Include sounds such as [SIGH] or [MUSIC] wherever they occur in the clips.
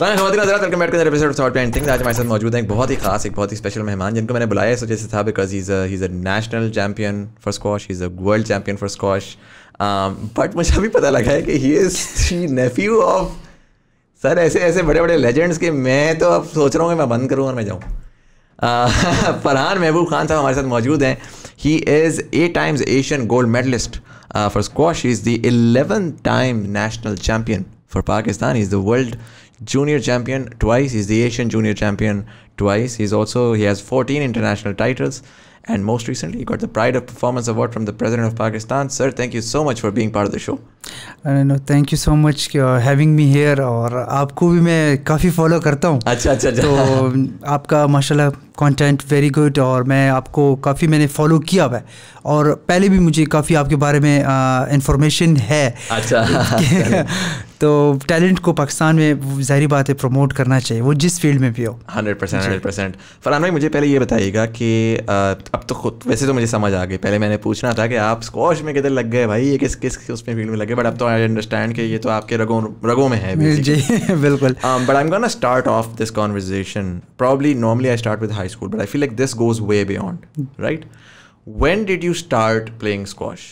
Episode painting आज हमारे साथ मौजूद है एक बहुत ही खास एक बहुत ही स्पेशल मेहमान जिनको मैंने बुलाया इस वजह से था because is is a national champion for squash is a world champion for squash but मुझे अभी पता लगा है कि he is nephew of sir ऐसे ऐसे बड़े बड़े लेजेंड्स के मैं तो अब सोच रहा हूँ कि मैं बंद करूँ और मैं जाऊँ uh, [LAUGHS] फरहान महबूब खान साहब हमारे साथ मौजूद हैं he is a times Asian gold medallist for squash is the eleven time national champion for Pakistan is the world junior champion twice. He's the Asian junior champion twice. He's also he has 14 international titles, and most recently he got the Pride of Performance Award from the President of Pakistan. Sir, thank you so much for being part of the show. I don't know. thank you so much for having me here. और आपको भी मैं काफ़ी follow करता हूँ अच्छा अच्छा तो आपका माशाल्लाह कंटेंट वेरी गुड और मैं आपको काफ़ी मैंने फॉलो किया हुआ है और पहले भी मुझे काफ़ी आपके बारे में इंफॉर्मेशन uh, है अच्छा [LAUGHS] तो टैलेंट को पाकिस्तान में जाहरी बात है प्रमोट करना चाहिए वो जिस फील्ड में भी हो hundred percent hundred percent Farhan भाई मुझे पहले ये बताइएगा कि अब तो खुद वैसे तो मुझे समझ आ गई पहले मैंने पूछना था कि आप स्कॉश में किधर लग गए भाई ये किस किस उसमें फील्ड में लगे बट अब तो आई अंडरस्टैंड कि ये तो आपके रगों रगों में है जी बिल्कुल but I am start of this conversation probably normally I start with high school but I feel like this goes way beyond right when did you start playing squash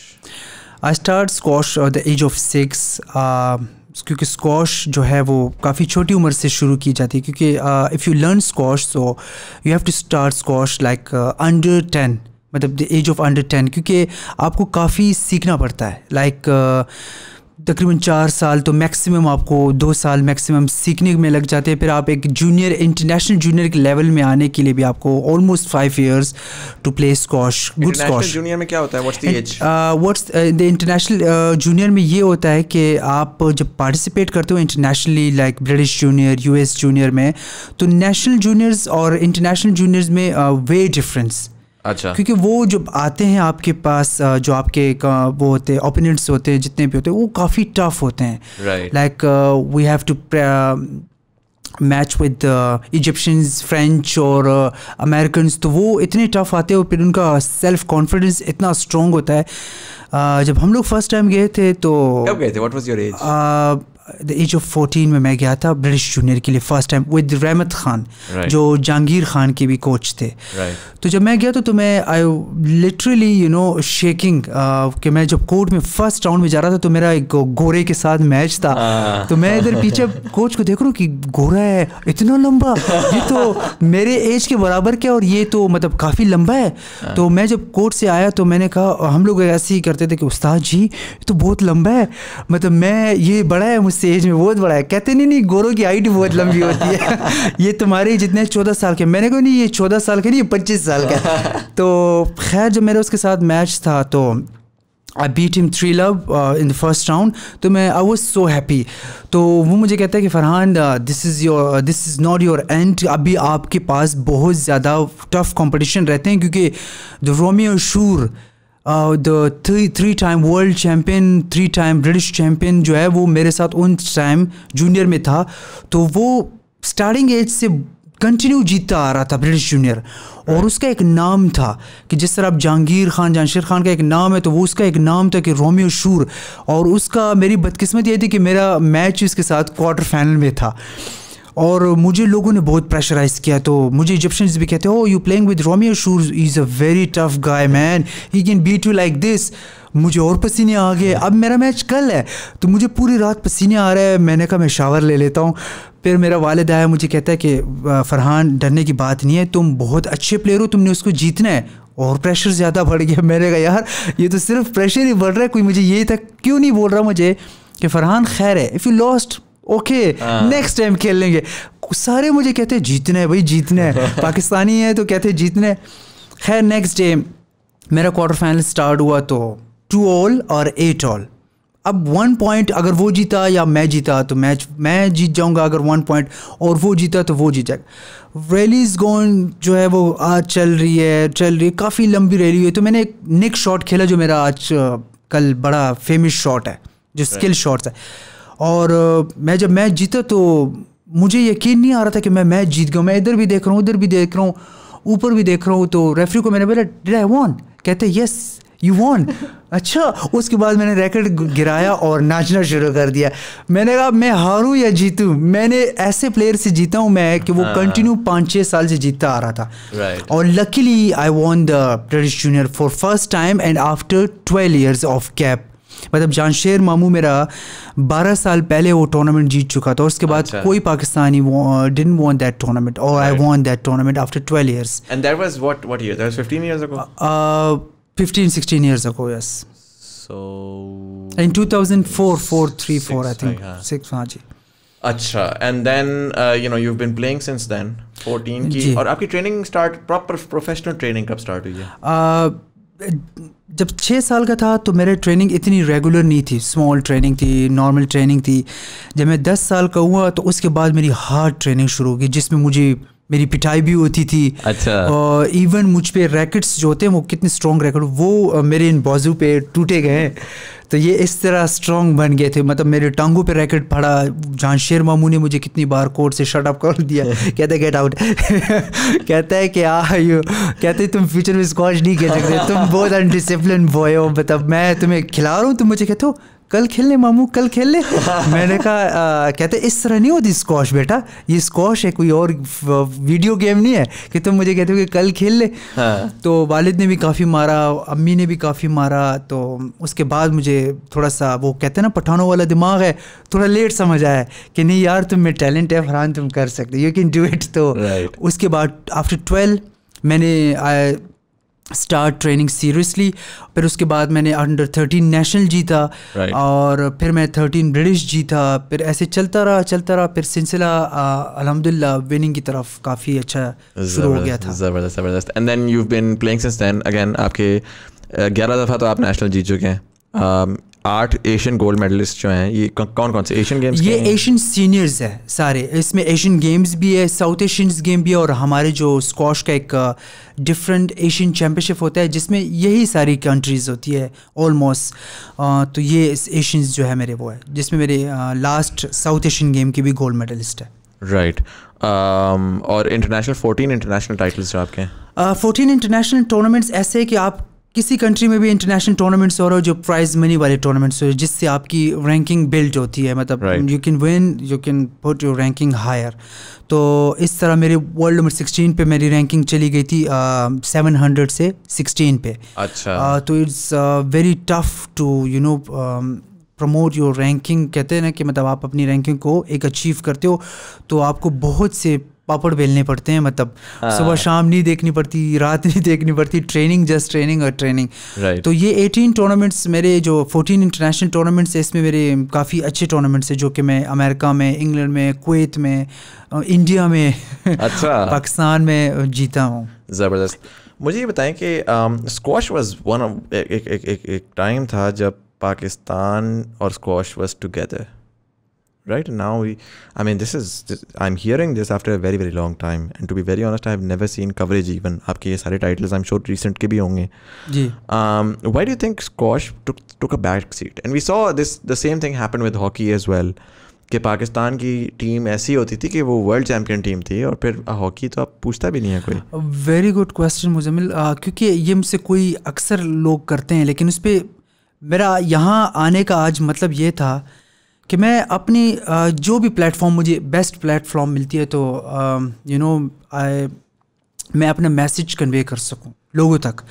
I start squash at the age of six uh, क्योंकि squash जो है वो काफ़ी छोटी उम्र से शुरू की जाती है क्योंकि if you learn squash so you have to start squash like under ten मतलब the age of under ten क्योंकि आपको काफ़ी सीखना पड़ता है लाइक like, uh, तकरीबन चार साल तो मैक्सिमम आपको दो साल मैक्सिमम सीखने में लग जाते हैं फिर आप एक जूनियर इंटरनेशनल जूनियर के लेवल में आने के लिए भी आपको almost five years to play squash good squash junior में क्या होता है what's the age what's the international junior में ये होता है कि आप जब पार्टिसिपेट करते हो internationally like British junior US junior में तो नेशनल जूनियर्स और इंटरनेशनल जूनियर्स में वे uh, डिफरेंस अच्छा क्योंकि वो जब आते हैं आपके पास जो आपके वो होते हैं ओपिनियंट्स होते हैं जितने भी होते हैं वो काफ़ी टफ होते हैं like we have to match with Egyptians French और अमेरिकन तो वो इतने टफ आते हैं और फिर उनका सेल्फ कॉन्फिडेंस इतना स्ट्रॉन्ग होता है uh, जब हम लोग फर्स्ट टाइम गए थे तो कब गए थे what was your age the age of fourteen में मैं गया था ब्रिटिश जूनियर के लिए फर्स्ट टाइम विद रहमत खान right. जो जहांगीर खान के भी कोच थे right. तो जब मैं गया तो, तो मैं I literally you know shaking कि मैं जब कोर्ट में फर्स्ट राउंड में जा रहा था तो मेरा एक गोरे के साथ मैच था ah. तो मैं इधर पीछे कोच को देख रहा हूँ कि गोरा है इतना लंबा ये तो मेरे एज के बराबर क्या और ये तो मतलब काफ़ी लंबा है ah. तो मैं जब कोर्ट से आया तो मैंने कहा हम लोग ऐसे ही करते थे कि उस्ताद जी तो बहुत लंबा है मतलब मैं ये बड़ा है मुझसे एज में बहुत बड़ा है कहते नहीं नहीं गोरों की हाइट बहुत लंबी होती है [LAUGHS] ये तुम्हारे जितने चौदह साल के मैंने कहा नहीं ये चौदह साल के नहीं ये पच्चीस साल का [LAUGHS] तो खैर जब मेरा उसके साथ मैच था तो I beat him three love in the first round तो मैं आई वॉज सो हैप्पी तो वो मुझे कहता है कि Farhan this is your this is not your end अभी आपके पास बहुत ज़्यादा टफ कॉम्पटिशन रहते हैं क्योंकि the Ramy Ashour the three three time world champion three time British champion जो है वो मेरे साथ उन टाइम जूनियर में था तो वो स्टार्टिंग एज से कंटिन्यू जीतता आ रहा था ब्रिटिश जूनियर और उसका एक नाम था कि जिस तरह अब जहांगीर खान जहांशीर खान का एक नाम है तो वो उसका एक नाम था कि रोमियो शूर और उसका मेरी बदकिस्मत ये थी कि मेरा मैच उसके साथ क्वार्टर फाइनल में था और मुझे लोगों ने बहुत प्रेशराइज किया तो मुझे इजिप्शियंस भी कहते oh you playing with Ramy Ashour is a very tough guy man he can beat you like this मुझे और पसीने आ गए अब मेरा मैच कल है तो मुझे पूरी रात पसीने आ रहे हैं मैंने कहा मैं शावर ले लेता हूँ फिर मेरा वालद आया मुझे कहता है कि फरहान डरने की बात नहीं है तुम बहुत अच्छे प्लेयर हो तुमने उसको जीतना है और प्रेशर ज़्यादा बढ़ गया [LAUGHS] मैंने कहा यार ये तो सिर्फ प्रेशर ही बढ़ रहा है कोई मुझे ये तक क्यों नहीं बोल रहा मुझे कि फरहान खैर है if you lost okay next time खेल लेंगे सारे मुझे कहते हैं जीतना है भाई जीतना है [LAUGHS] पाकिस्तानी है तो कहते हैं जीतना है खैर नेक्स्ट डे मेरा क्वार्टर फाइनल स्टार्ट हुआ तो टू ऑल और एट ऑल अब वन पॉइंट अगर वो जीता या मैं जीता तो मैच मैं जीत जाऊंगा अगर वन पॉइंट और वो जीता तो वो जीत जाएगा रैलीज गोन जो है वो आज चल रही है चल रही है काफ़ी लंबी रैली हुई तो मैंने एक निक शॉट खेला जो मेरा आज कल बड़ा फेमस शॉट है जो स्किल शॉट्स है और मैं जब मैच जीता तो मुझे यकीन नहीं आ रहा था कि मैं मैच जीत गया मैं इधर भी देख रहा हूँ उधर भी देख रहा हूँ ऊपर भी देख रहा हूँ तो रेफरी को मैंने बोला डिड आई वॉन कहते यस यू वॉन अच्छा उसके बाद मैंने रैकेट गिराया और नाचना शुरू कर दिया मैंने कहा मैं हारूँ या जीतूँ मैंने ऐसे प्लेयर से जीता हूँ मैं कि वो कंटिन्यू पाँच छः साल से जीतता आ रहा था right. और luckily I won the British junior for first time and after twelve years of cap मतलब जानशेर मामू मेरा बारह साल पहले वो टूर्नामेंट जीत चुका था उसके बाद अच्छा. कोई Pakistani didn't won that tournament और I won't that tournament after twelve years fifteen that was ago yes So in 2004 4 3 four, I think 6 हां जी अच्छा then uh, you know you've been playing since then 14 की और आपकी training start proper professional training कब start हुई है जब छः साल का था तो मेरे ट्रेनिंग इतनी रेगुलर नहीं थी स्मॉल ट्रेनिंग थी नॉर्मल ट्रेनिंग थी जब मैं दस साल का हुआ तो उसके बाद मेरी हार्ड ट्रेनिंग शुरू हो गई जिसमें मुझे मेरी पिटाई भी होती थी अच्छा और इवन मुझ पे रैकेट्स जो होते हैं वो कितने स्ट्रॉन्ग रैकेट वो मेरे इन बाजू पे टूटे गए तो ये इस तरह स्ट्रॉन्ग बन गए थे मतलब मेरे टांगों पे रैकेट पड़ा शेर मामू ने मुझे कितनी बार कोर्ट से शट अप कर दिया कहते हैं गेट आउट कहता है कि आ ah, यू कहते तुम फ्यूचर में स्कॉच नहीं खेल सकते तुम बहुत अनडिसिप्लिन बॉय हो मतलब मैं तुम्हें खिला रहा हूँ तुम मुझे कहते हो कल खेल ले मामू कल खेल ले [LAUGHS] मैंने कहा कहते इस तरह नहीं होती स्कॉश बेटा ये स्कॉश है कोई और वीडियो गेम नहीं है कि तुम मुझे कहते हो कि कल खेल ले हाँ। तो वालिद ने भी काफ़ी मारा अम्मी ने भी काफ़ी मारा तो उसके बाद मुझे थोड़ा सा वो कहते हैं ना पठानों वाला दिमाग है थोड़ा लेट समझ आया कि नहीं यार तुम में टैलेंट है फरहान तुम कर सकते यू कैन डू इट तो उसके बाद आफ्टर ट्वेल्व मैंने स्टार्ट ट्रेनिंग सीरियसली फिर उसके बाद मैंने अंडर थर्टीन नेशनल जीता right. और फिर मैं थर्टीन ब्रिटिश जीता फिर ऐसे चलता रहा चलता रहा फिर सिलसिला अलहमदिल्ला विनिंग की तरफ काफ़ी अच्छा शुरू हो गया था ज़बरदस्त ज़बरदस्त and then you been playing since then again आपके ग्यारह दफ़ा तो आप नेशनल जीत चुके हैं um, आठ एशियन गोल्ड मेडलिस्ट जो हैं ये कौन कौन से एशियन गेम्स ये एशियन सीनियर्स है सारे इसमें एशियन गेम्स भी है साउथ एशियन गेम भी है और हमारे जो स्कॉश का एक डिफरेंट एशियन चैम्पियनशिप होता है जिसमें यही सारी कंट्रीज़ होती है ऑलमोस्ट uh, तो ये एशियंस जो है मेरे वो है जिसमें मेरे लास्ट साउथ एशियन गेम की भी गोल्ड मेडलिस्ट है राइट right. um, और इंटरनेशनल फोर्टीन इंटरनेशनल टाइटल्स जो आपके हैं फोर्टीन इंटरनेशनल टूर्नामेंट्स ऐसे कि आप किसी कंट्री में भी इंटरनेशनल टूर्नामेंट्स हो रहे हो जो प्राइज मनी वाले टूर्नामेंट्स हो रहे जिससे आपकी रैंकिंग बिल्ड होती है मतलब you can win you can put your ranking higher तो इस तरह मेरे वर्ल्ड नंबर सिक्सटीन पे मेरी रैंकिंग चली गई थी सेवन uh, हंड्रेड से सिक्सटीन पे अच्छा uh, तो it's very tough to you know promote your ranking कहते हैं ना कि मतलब आप अपनी रैंकिंग को एक अचीव करते हो तो आपको बहुत से पापड़ बेलने पड़ते हैं मतलब हाँ। सुबह शाम नहीं देखनी पड़ती रात नहीं देखनी पड़ती ट्रेनिंग जस्ट ट्रेनिंग और ट्रेनिंग right. तो ये एटीन टूर्नामेंट्स मेरे जो फोर्टीन इंटरनेशनल टूर्नामेंट्स है इसमें मेरे काफ़ी अच्छे टूर्नामेंट्स है जो कि मैं अमेरिका में इंग्लैंड में कुवैत में इंडिया में अच्छा [LAUGHS] पाकिस्तान में जीता हूँ ज़बरदस्त मुझे ये बताएं कि स्क्वाश वाज वन एक टाइम था जब पाकिस्तान और squash was together right and now we, i mean this is this, i'm hearing this after a very very long time and to be very honest i have never seen coverage even आपके ये सारे titles i'm sure recent ke bhi honge. Ji um why do you think squash took took a back seat and we saw this the same thing happened with hockey as well कि पाकिस्तान की team ऐसी होती थी कि वो world champion team थी और फिर हॉकी तो आप पूछता भी नहीं है कोई वेरी गुड क्वेश्चन मुझे मिल आ, क्योंकि ये मुझसे कोई अक्सर लोग करते हैं लेकिन उस पर मेरा यहाँ आने का आज मतलब ये था कि मैं अपनी जो भी प्लेटफॉर्म मुझे बेस्ट प्लेटफॉर्म मिलती है तो यू नो आई मैं अपना मैसेज कन्वे कर सकूं लोगों तक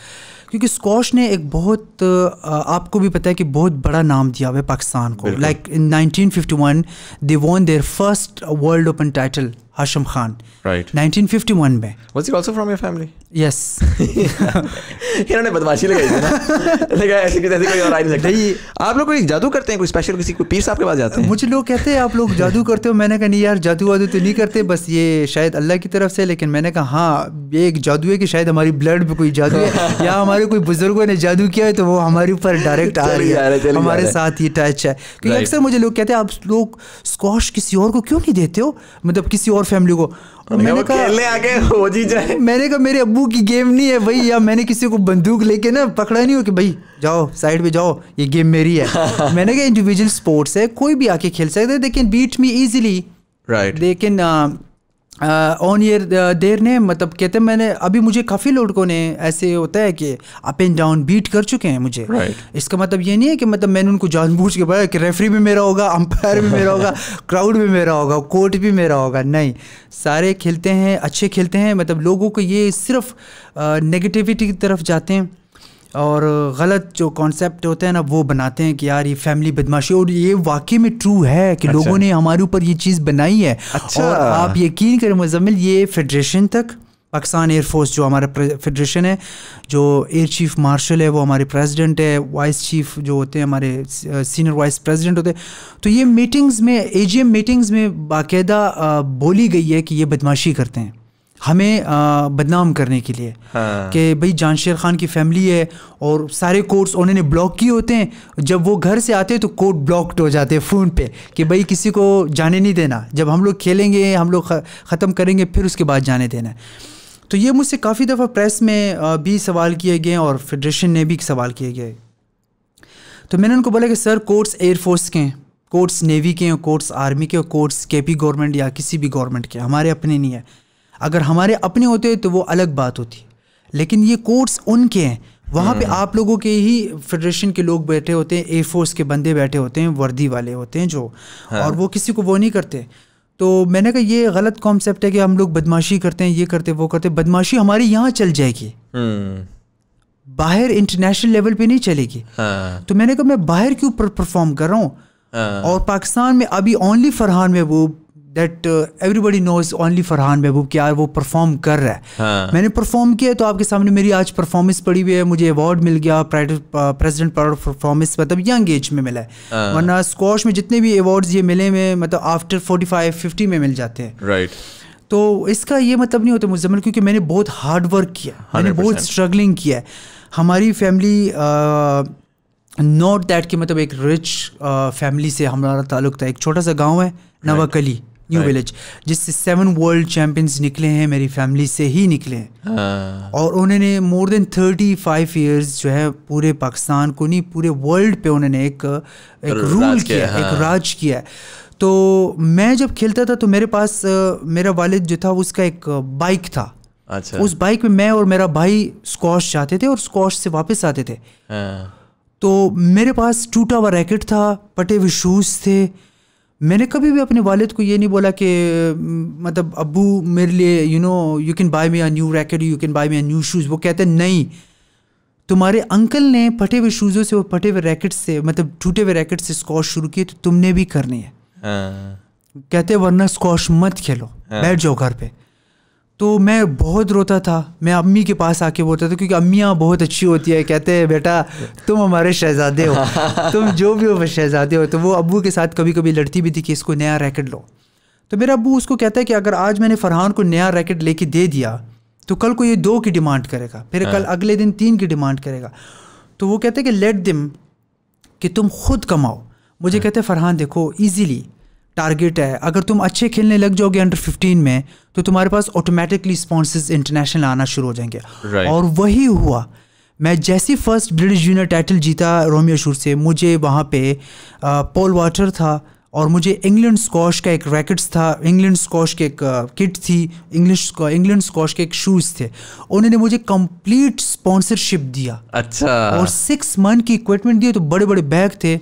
क्योंकि स्कॉश ने एक बहुत आपको भी पता है कि बहुत बड़ा नाम दिया हुआ है पाकिस्तान को like in nineteen fifty one they won their first world open title Hashim Khan right 1951 में. Was he also from your family? Yes. [LAUGHS] इन्होंने बदमाशी लगाई थी ना. लगा ऐसे किसी कोई और आ नहीं सकता. आप लोग कोई जादू करते हैं कोई स्पेशल किसी को पीर साहब के पास जाते हैं? मुझे लोग कहते हैं आप लोग जादू करते हो मैंने कहा नहीं यार जादू वादू तो नहीं करते बस ये शायद अल्लाह की तरफ से लेकिन मैंने कहा हाँ ये एक जादू है कि शायद हमारी ब्लड में कोई जादू है या हमारे कोई बुजुर्गों ने जादू किया है तो वो हमारे ऊपर डायरेक्ट आ रही है हमारे साथ ये टच है क्योंकि तो अक्सर मुझे लोग कहते हैं आप लोग स्कॉश किसी और को क्यों नहीं देते हो मतलब किसी और फैमिली को और मैंने कहा आगे हो जी जाए मैंने कहा मेरे अबू की गेम नहीं है भाई या मैंने किसी को बंदूक लेके ना पकड़ा नहीं हो कि भाई जाओ साइड पे जाओ ये गेम मेरी है [LAUGHS] मैंने कहा इंडिविजुअल स्पोर्ट्स है कोई भी आके खेल सकते हैं they can beat me easily right they can on year there ने मतलब कहते हैं मैंने अभी मुझे काफ़ी लोगों ने ऐसे होता है कि अप एंड डाउन बीट कर चुके हैं मुझे right. इसका मतलब ये नहीं है कि मतलब मैंने उनको जानबूझ के बताया कि रेफरी भी मेरा होगा अंपायर भी मेरा होगा क्राउड [LAUGHS] भी मेरा होगा कोर्ट भी मेरा होगा नहीं सारे खेलते हैं अच्छे खेलते हैं मतलब लोगों को ये सिर्फ नेगेटिविटी की तरफ जाते हैं और गलत जो कॉन्सेप्ट होते हैं ना वो बनाते हैं कि यार ये फैमिली बदमाशी और ये वाकई में ट्रू है कि अच्छा। लोगों ने हमारे ऊपर ये चीज़ बनाई है अच्छा। और आप यकीन करें मुजमिल ये फेडरेशन तक पाकिस्तान एयरफोर्स जो हमारा फेडरेशन है जो एयर चीफ मार्शल है वो हमारे प्रेसिडेंट है वाइस चीफ जो होते हैं हमारे सीनियर वाइस प्रेसिडेंट होते हैं तो ये मीटिंग्स में एजीएम मीटिंग्स में बाकायदा बोली गई है कि ये बदमाशी करते हैं हमें आ, बदनाम करने के लिए हाँ। कि भाई जानशेर खान की फैमिली है और सारे कोर्ट्स उन्होंने ब्लॉक किए होते हैं जब वो घर से आते हैं तो कोर्ट ब्लॉक्ड हो जाते हैं फ़ोन पे कि भाई किसी को जाने नहीं देना जब हम लोग खेलेंगे हम लोग ख़त्म करेंगे फिर उसके बाद जाने देना है तो ये मुझसे काफ़ी दफ़ा प्रेस में भी सवाल किए गए और फेडरेशन ने भी सवाल किए गए तो मैंने उनको बोला कि सर कोर्ट्स एयरफोर्स के हैं कोर्ट्स नेवी के हैं कोर्ट्स आर्मी के और कोर्ट्स के पी गवर्नमेंट या किसी भी गवर्नमेंट के हमारे अपने नहीं है अगर हमारे अपने होते तो वो अलग बात होती लेकिन ये कोर्ट्स उनके हैं वहाँ पे हम्म। आप लोगों के ही फेडरेशन के लोग बैठे होते हैं ए फोर्स के बंदे बैठे होते हैं वर्दी वाले होते हैं जो हाँ। और वो किसी को वो नहीं करते तो मैंने कहा ये गलत कॉन्सेप्ट है कि हम लोग बदमाशी करते हैं ये करते वो करते बदमाशी हमारी यहाँ चल जाएगी हम्म। बाहर इंटरनेशनल लेवल पे नहीं चलेगी हाँ। तो मैंने कहा मैं बाहर के ऊपर परफॉर्म कर रहा हूँ हाँ। और पाकिस्तान में अभी ओनली फरहान में वो that everybody knows only Farhan Mehboob कि यार वो परफॉर्म कर रहा है हाँ. मैंने परफॉर्म किया तो आपके सामने मेरी आज परफॉर्मेंस पड़ी हुई है मुझे अवार्ड मिल गया प्रेजिडेंट प्राउड परफॉर्मेंस मतलब यंग एज में मिला है हाँ. वरना स्कॉश में जितने भी अवार्ड ये मिले हुए मतलब आफ्टर फोर्टी फाइव फिफ्टी में मिल जाते हैं राइट right. तो इसका ये मतलब नहीं होता मुझे मतलब क्योंकि मैंने बहुत हार्ड वर्क किया मैंने बहुत स्ट्रगलिंग किया है हमारी फैमिली नॉट दैट कि मतलब एक रिच फैमिली uh, से हमारा ताल्लुक था एक छोटा सा गांव है नवाकली right. न्यू विलेज जिससे सेवन वर्ल्ड चैंपियंस निकले हैं मेरी फैमिली से ही निकले हैं हाँ। और उन्होंने more than thirty five years जो है पूरे पाकिस्तान को नहीं पूरे वर्ल्ड पे उन्होंने एक एक रूल किया हाँ। एक राज किया तो मैं जब खेलता था तो मेरे पास मेरा वालिद जो था उसका एक बाइक था अच्छा उस बाइक में मैं और मेरा भाई स्कॉश जाते थे और स्कॉश से वापस आते थे हाँ। तो मेरे पास टूटा हुआ रैकेट था पटे हुए शूज़ थे मैंने कभी भी अपने वालिद को ये नहीं बोला कि मतलब अबू मेरे लिए you know you can buy me a new racket you can buy me a new shoes वो कहते हैं नहीं तुम्हारे अंकल ने फटे हुए शूज़ों से वो फटे हुए रैकेट से मतलब टूटे हुए रैकेट से स्कॉश शुरू किए तो तुमने भी करनी है आ, हाँ। कहते वरना स्कॉश मत खेलो हाँ। बैठ जाओ घर पे तो मैं बहुत रोता था मैं अम्मी के पास आके बोलता था क्योंकि अम्मियाँ बहुत अच्छी होती है कहते हैं बेटा तुम हमारे शहजादे हो [LAUGHS] तुम जो भी हो शहजादे हो तो वो अबू के साथ कभी कभी लड़ती भी थी कि इसको नया रैकेट लो तो मेरा अबू उसको कहता है कि अगर आज मैंने फरहान को नया रैकेट लेके दे दिया तो कल को ये दो की डिमांड करेगा फिर कल हाँ। अगले दिन तीन की डिमांड करेगा तो वो कहते हैं कि लेट दिम कि तुम खुद कमाओ मुझे हाँ। कहते हैं फरहान देखो ईजीली टारगेट है अगर तुम अच्छे खेलने लग जाओगे अंडर 15 में तो तुम्हारे पास ऑटोमेटिकली स्पॉन्सर्स इंटरनेशनल आना शुरू हो जाएंगे right. और वही हुआ मैं जैसी फर्स्ट ब्रिटिश जूनियर टाइटल जीता रोमियो शूर से मुझे वहाँ पे पोल वाटर था और मुझे इंग्लैंड स्कॉश का एक रैकेट्स था इंग्लैंड स्कॉश के एक किट थी इंग्लिश इंग्लैंड स्कॉश के एक शूज़ थे उन्होंने मुझे कंप्लीट स्पॉन्सरशिप दिया अच्छा और सिक्स मंथ की इक्विपमेंट दिए तो बड़े बड़े बैग थे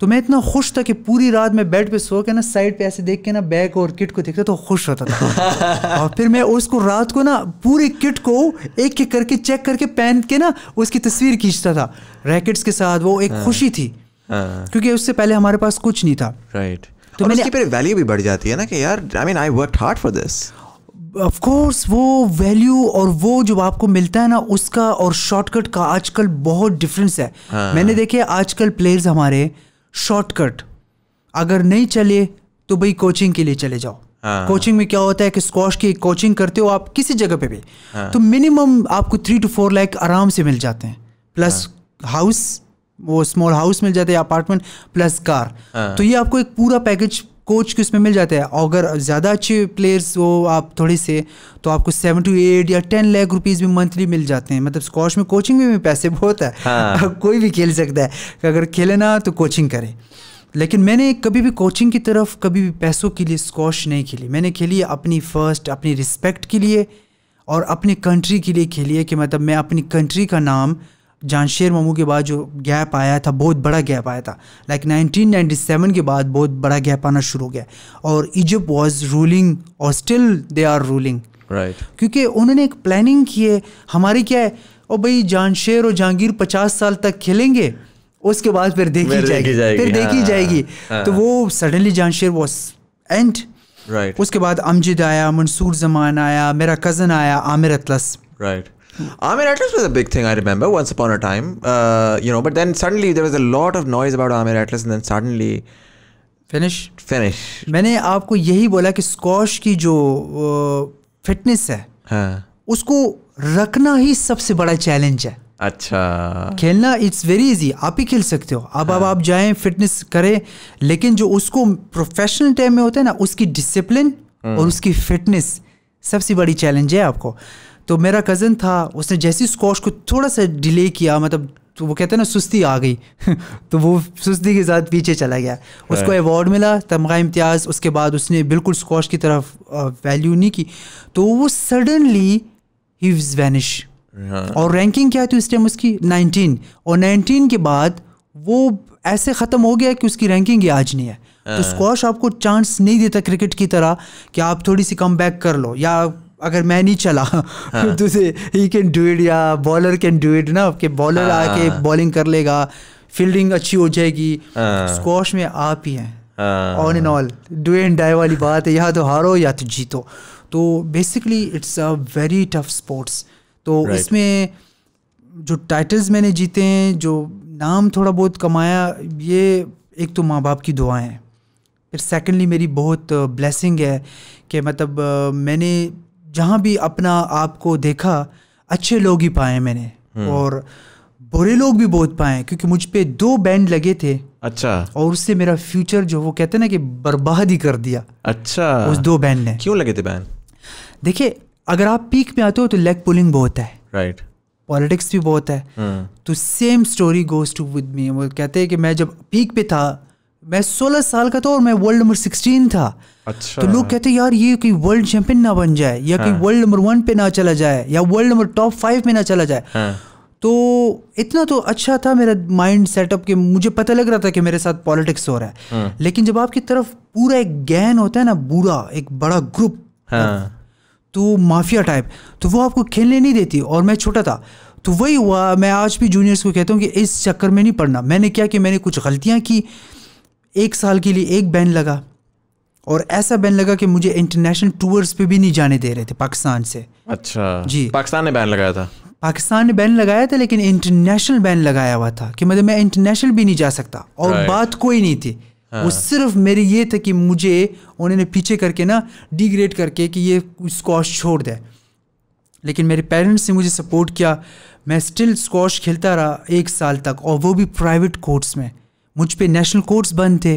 तो मैं इतना खुश था कि पूरी रात मैं बेड पे सो के ना साइड पे ऐसे देख के ना बैग और किट को देखता तो खुश होता था [LAUGHS] और फिर मैं उसको रात को ना पूरी किट को एक एक करके चेक करके पहन के ना उसकी तस्वीर खींचता था रैकेट्स के साथ वो एक हाँ। खुशी थी हाँ। क्योंकि उससे पहले हमारे पास कुछ नहीं था राइट तो मैंने फिर वैल्यू भी बढ़ जाती है ना कि यार I mean I work hard for this of course वो वैल्यू और वो जो आपको मिलता है ना उसका और शॉर्टकट का आजकल बहुत डिफरेंस है हाँ। मैंने देखे आजकल प्लेयर्स हमारे शॉर्टकट अगर नहीं चले तो भाई कोचिंग के लिए चले जाओ कोचिंग हाँ, हाँ। में क्या होता है कि स्कॉश की कोचिंग करते हो आप किसी जगह पे भी हाँ। तो मिनिमम आपको थ्री टू फोर लाख आराम से मिल जाते हैं प्लस हाउस वो स्मॉल हाउस मिल जाते हैं अपार्टमेंट प्लस कार तो ये आपको एक पूरा पैकेज कोच के उसमें मिल जाता है और अगर ज़्यादा अच्छे प्लेयर्स हो आप थोड़े से तो आपको सेवन टू एट या टेन लाख रुपीज़ भी मंथली मिल जाते हैं मतलब स्कॉश में कोचिंग में भी पैसे बहुत है हाँ। कोई भी खेल सकता है अगर खेले ना तो कोचिंग करें लेकिन मैंने कभी भी कोचिंग की तरफ कभी भी पैसों के लिए स्कॉश नहीं खेली मैंने खेली अपनी फर्स्ट अपनी रिस्पेक्ट के लिए और अपनी कंट्री के लिए खेली है कि मतलब मैं अपनी कंट्री का नाम जानशेर ममू के बाद जो गैप आया था बहुत बड़ा गैप आया था लाइक like 1997 के बाद बहुत बड़ा गैप आना शुरू हो गया और इजिप्ट वाज रूलिंग और still they are ruling right क्योंकि उन्होंने एक प्लानिंग की है हमारी क्या है और भाई जानशेर और जहांगीर पचास साल तक खेलेंगे उसके बाद फिर देखी जाएगी, जाएगी जाएगी फिर हाँ, देखी हाँ, जाएगी हाँ, तो वो suddenly Jansher was and right उसके बाद अमजिद आया मंसूर जमान आया मेरा कज़न आया Amir Atlas right Amir Atlas was a big thing I remember once upon a time. Uh, you know, but then suddenly there was a lot of noise about Amir Atlas, and then suddenly. Finish? Finish. मैंने आपको यही बोला कि squash की जो fitness है हाँ. उसको रखना ही सबसे बड़ा चैलेंज है अच्छा खेलना इट्स वेरी इजी आप ही खेल सकते हो अब हाँ. अब आप जाएं फिटनेस करें लेकिन जो उसको प्रोफेशनल टाइम में होता है ना उसकी डिसिप्लिन और उसकी फिटनेस सबसे बड़ी चैलेंज है आपको तो मेरा कज़न था उसने जैसी स्कॉश को थोड़ा सा डिले किया मतलब तो वो कहते हैं ना सुस्ती आ गई [LAUGHS] तो वो सुस्ती के साथ पीछे चला गया उसको अवार्ड मिला तमगा इम्तियाज़ उसके बाद उसने बिल्कुल स्कॉश की तरफ वैल्यू नहीं की तो वो सडनली ही वैनिश और रैंकिंग क्या थी उस टाइम उसकी नाइनटीन और नाइनटीन के बाद वो ऐसे ख़त्म हो गया कि उसकी रैंकिंग ही आज नहीं है तो स्कॉश हाँ। आपको चांस नहीं देता क्रिकेट की तरह कि आप थोड़ी सी कम बैक कर लो या अगर मैं नहीं चला हाँ. [LAUGHS] तो ही कैन डू इट या बॉलर कैन डू इट ना आपके बॉलर हाँ. आके बॉलिंग कर लेगा फील्डिंग अच्छी हो जाएगी हाँ. में आप ही हैं on and all do and die वाली बात है या तो हारो या तो जीतो तो basically it's a very tough sports तो right. इसमें जो टाइटल्स मैंने जीते हैं जो नाम थोड़ा बहुत कमाया ये एक तो माँ बाप की दुआएं हैं फिर सेकेंडली मेरी बहुत ब्लेसिंग है कि मतलब मैंने जहाँ भी अपना आपको देखा अच्छे लोग ही पाए मैंने हम्म। और बुरे लोग भी बहुत पाए क्योंकि मुझ पर दो बैंड लगे थे अच्छा और उससे मेरा फ्यूचर जो वो कहते हैं ना कि बर्बाद ही कर दिया अच्छा उस दो बैंड ने क्यों लगे थे बैंड देखिए अगर आप पीक में आते हो तो लेग पुलिंग बहुत है राइट पॉलिटिक्स भी बहुत है हम्म। तो same story goes too with me वो कहते हैं कि मैं जब पीक पे था मैं सोलह साल का था और मैं वर्ल्ड नंबर सिक्सटीन था अच्छा तो लोग कहते यार ये कोई वर्ल्ड चैंपियन ना बन जाए या कोई वर्ल्ड नंबर वन पे ना चला जाए या वर्ल्ड नंबर टॉप फाइव में ना चला जाए हाँ। तो इतना तो अच्छा था मेरा माइंड सेटअप कि मुझे पता लग रहा था कि मेरे साथ पॉलिटिक्स हो रहा है हाँ। लेकिन जब आपकी तरफ पूरा एक गैन होता है ना बुरा एक बड़ा ग्रुप हाँ। तो माफिया टाइप तो वो आपको खेलने नहीं देती और मैं छोटा था तो वही हुआ मैं आज भी जूनियर्स को कहता हूँ कि इस चक्कर में नहीं पढ़ना मैंने क्या कि मैंने कुछ गलतियाँ की एक साल के लिए एक बैन लगा और ऐसा बैन लगा कि मुझे इंटरनेशनल टूर्स पे भी नहीं जाने दे रहे थे पाकिस्तान से अच्छा जी पाकिस्तान ने बैन लगाया था पाकिस्तान ने बैन लगाया था लेकिन इंटरनेशनल बैन लगाया हुआ था कि मतलब मैं इंटरनेशनल भी नहीं जा सकता और right. बात कोई नहीं थी हाँ. वो सिर्फ मेरी ये था कि मुझे उन्होंने पीछे करके ना डिग्रेड करके कि ये स्कॉश छोड़ दे लेकिन मेरे पेरेंट्स ने मुझे सपोर्ट किया मैं स्टिल स्कॉश खेलता रहा एक साल तक और वो भी प्राइवेट कोर्ट्स में मुझ पर नेशनल कोर्ट्स बंद थे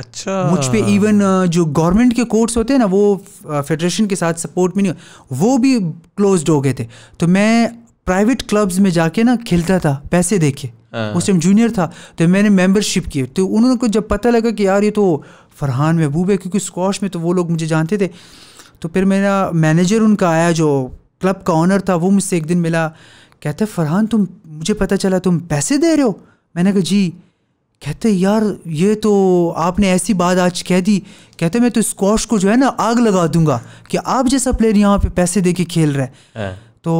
अच्छा मुझ पर इवन uh, जो गवर्नमेंट के कोर्ट्स होते हैं ना वो फेडरेशन uh, के साथ सपोर्ट में नहीं वो भी क्लोज हो गए थे तो मैं प्राइवेट क्लब्स में जाके ना खेलता था पैसे दे के हाँ। उस टाइम जूनियर था तो मैंने मेंबरशिप की तो उन्होंने को जब पता लगा कि यार ये तो फरहान महबूब है क्योंकि स्कॉश में तो वो लोग मुझे जानते थे तो फिर मेरा मैनेजर उनका आया जो क्लब का ऑनर था वो मुझसे एक दिन मिला कहते फरहान तुम मुझे पता चला तुम पैसे दे रहे हो मैंने कहा जी कहते यार ये तो आपने ऐसी बात आज कह दी कहते मैं तो स्कॉश को जो है ना आग लगा दूंगा कि आप जैसा प्लेयर यहाँ पे पैसे दे के खेल रहे हैं हाँ। तो